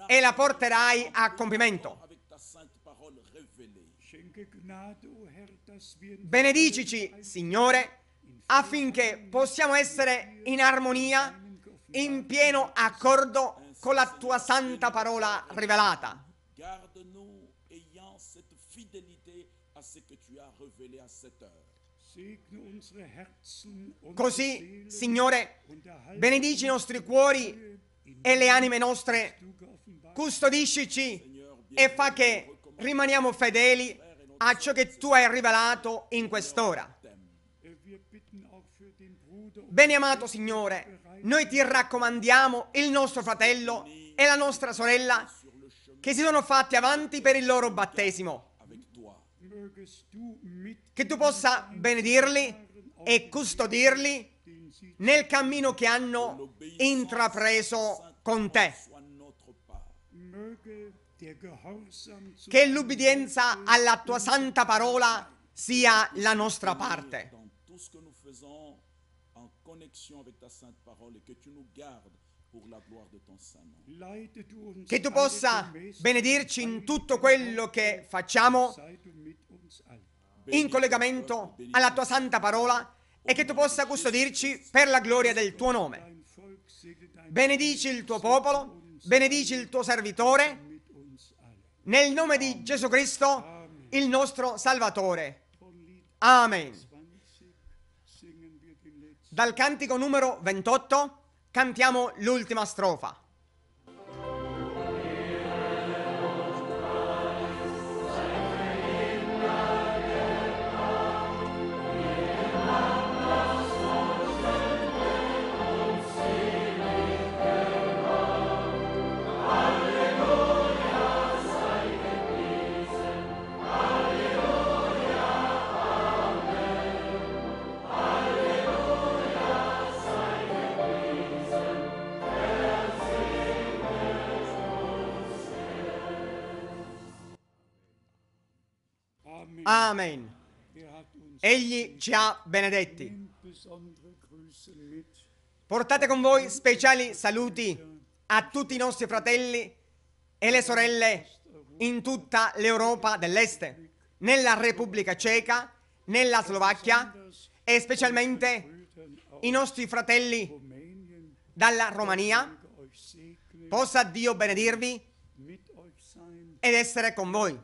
e la porterai a compimento. Benedicici, Signore, affinché possiamo essere in armonia, in pieno accordo con la tua santa parola rivelata à ce que tu as révélé à cette heure. Così, Signore, benedici i nostri cuori e le anime nostre, custodiscici e fa che rimaniamo fedeli a ciò che tu hai rivelato in quest'ora. Bene amato Signore, noi ti raccomandiamo il nostro fratello e la nostra sorella che si sono fatti avanti per il loro battesimo che tu possa benedirli e custodirli nel cammino che hanno intrapreso con te. Che l'ubbidienza alla tua santa parola sia la nostra parte. Che tu possa benedirci in tutto quello che facciamo in collegamento alla tua santa parola e che tu possa custodirci per la gloria del tuo nome. Benedici il tuo popolo, benedici il tuo servitore, nel nome di Gesù Cristo, il nostro Salvatore. Amen. Dal cantico numero 28 cantiamo l'ultima strofa. Amen. Egli ci ha benedetti. Portate con voi speciali saluti a tutti i nostri fratelli e le sorelle in tutta l'Europa dell'Est, nella Repubblica Ceca, nella Slovacchia e specialmente i nostri fratelli dalla Romania. Possa Dio benedirvi ed essere con voi.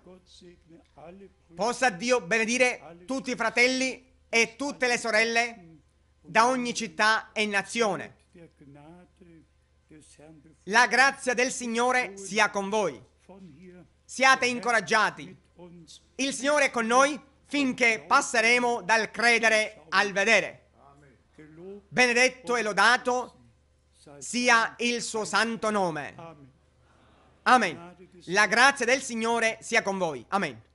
Possa Dio benedire tutti i fratelli e tutte le sorelle da ogni città e nazione. La grazia del Signore sia con voi. Siate incoraggiati. Il Signore è con noi finché passeremo dal credere al vedere. Benedetto e lodato sia il suo santo nome. Amen. La grazia del Signore sia con voi. Amen.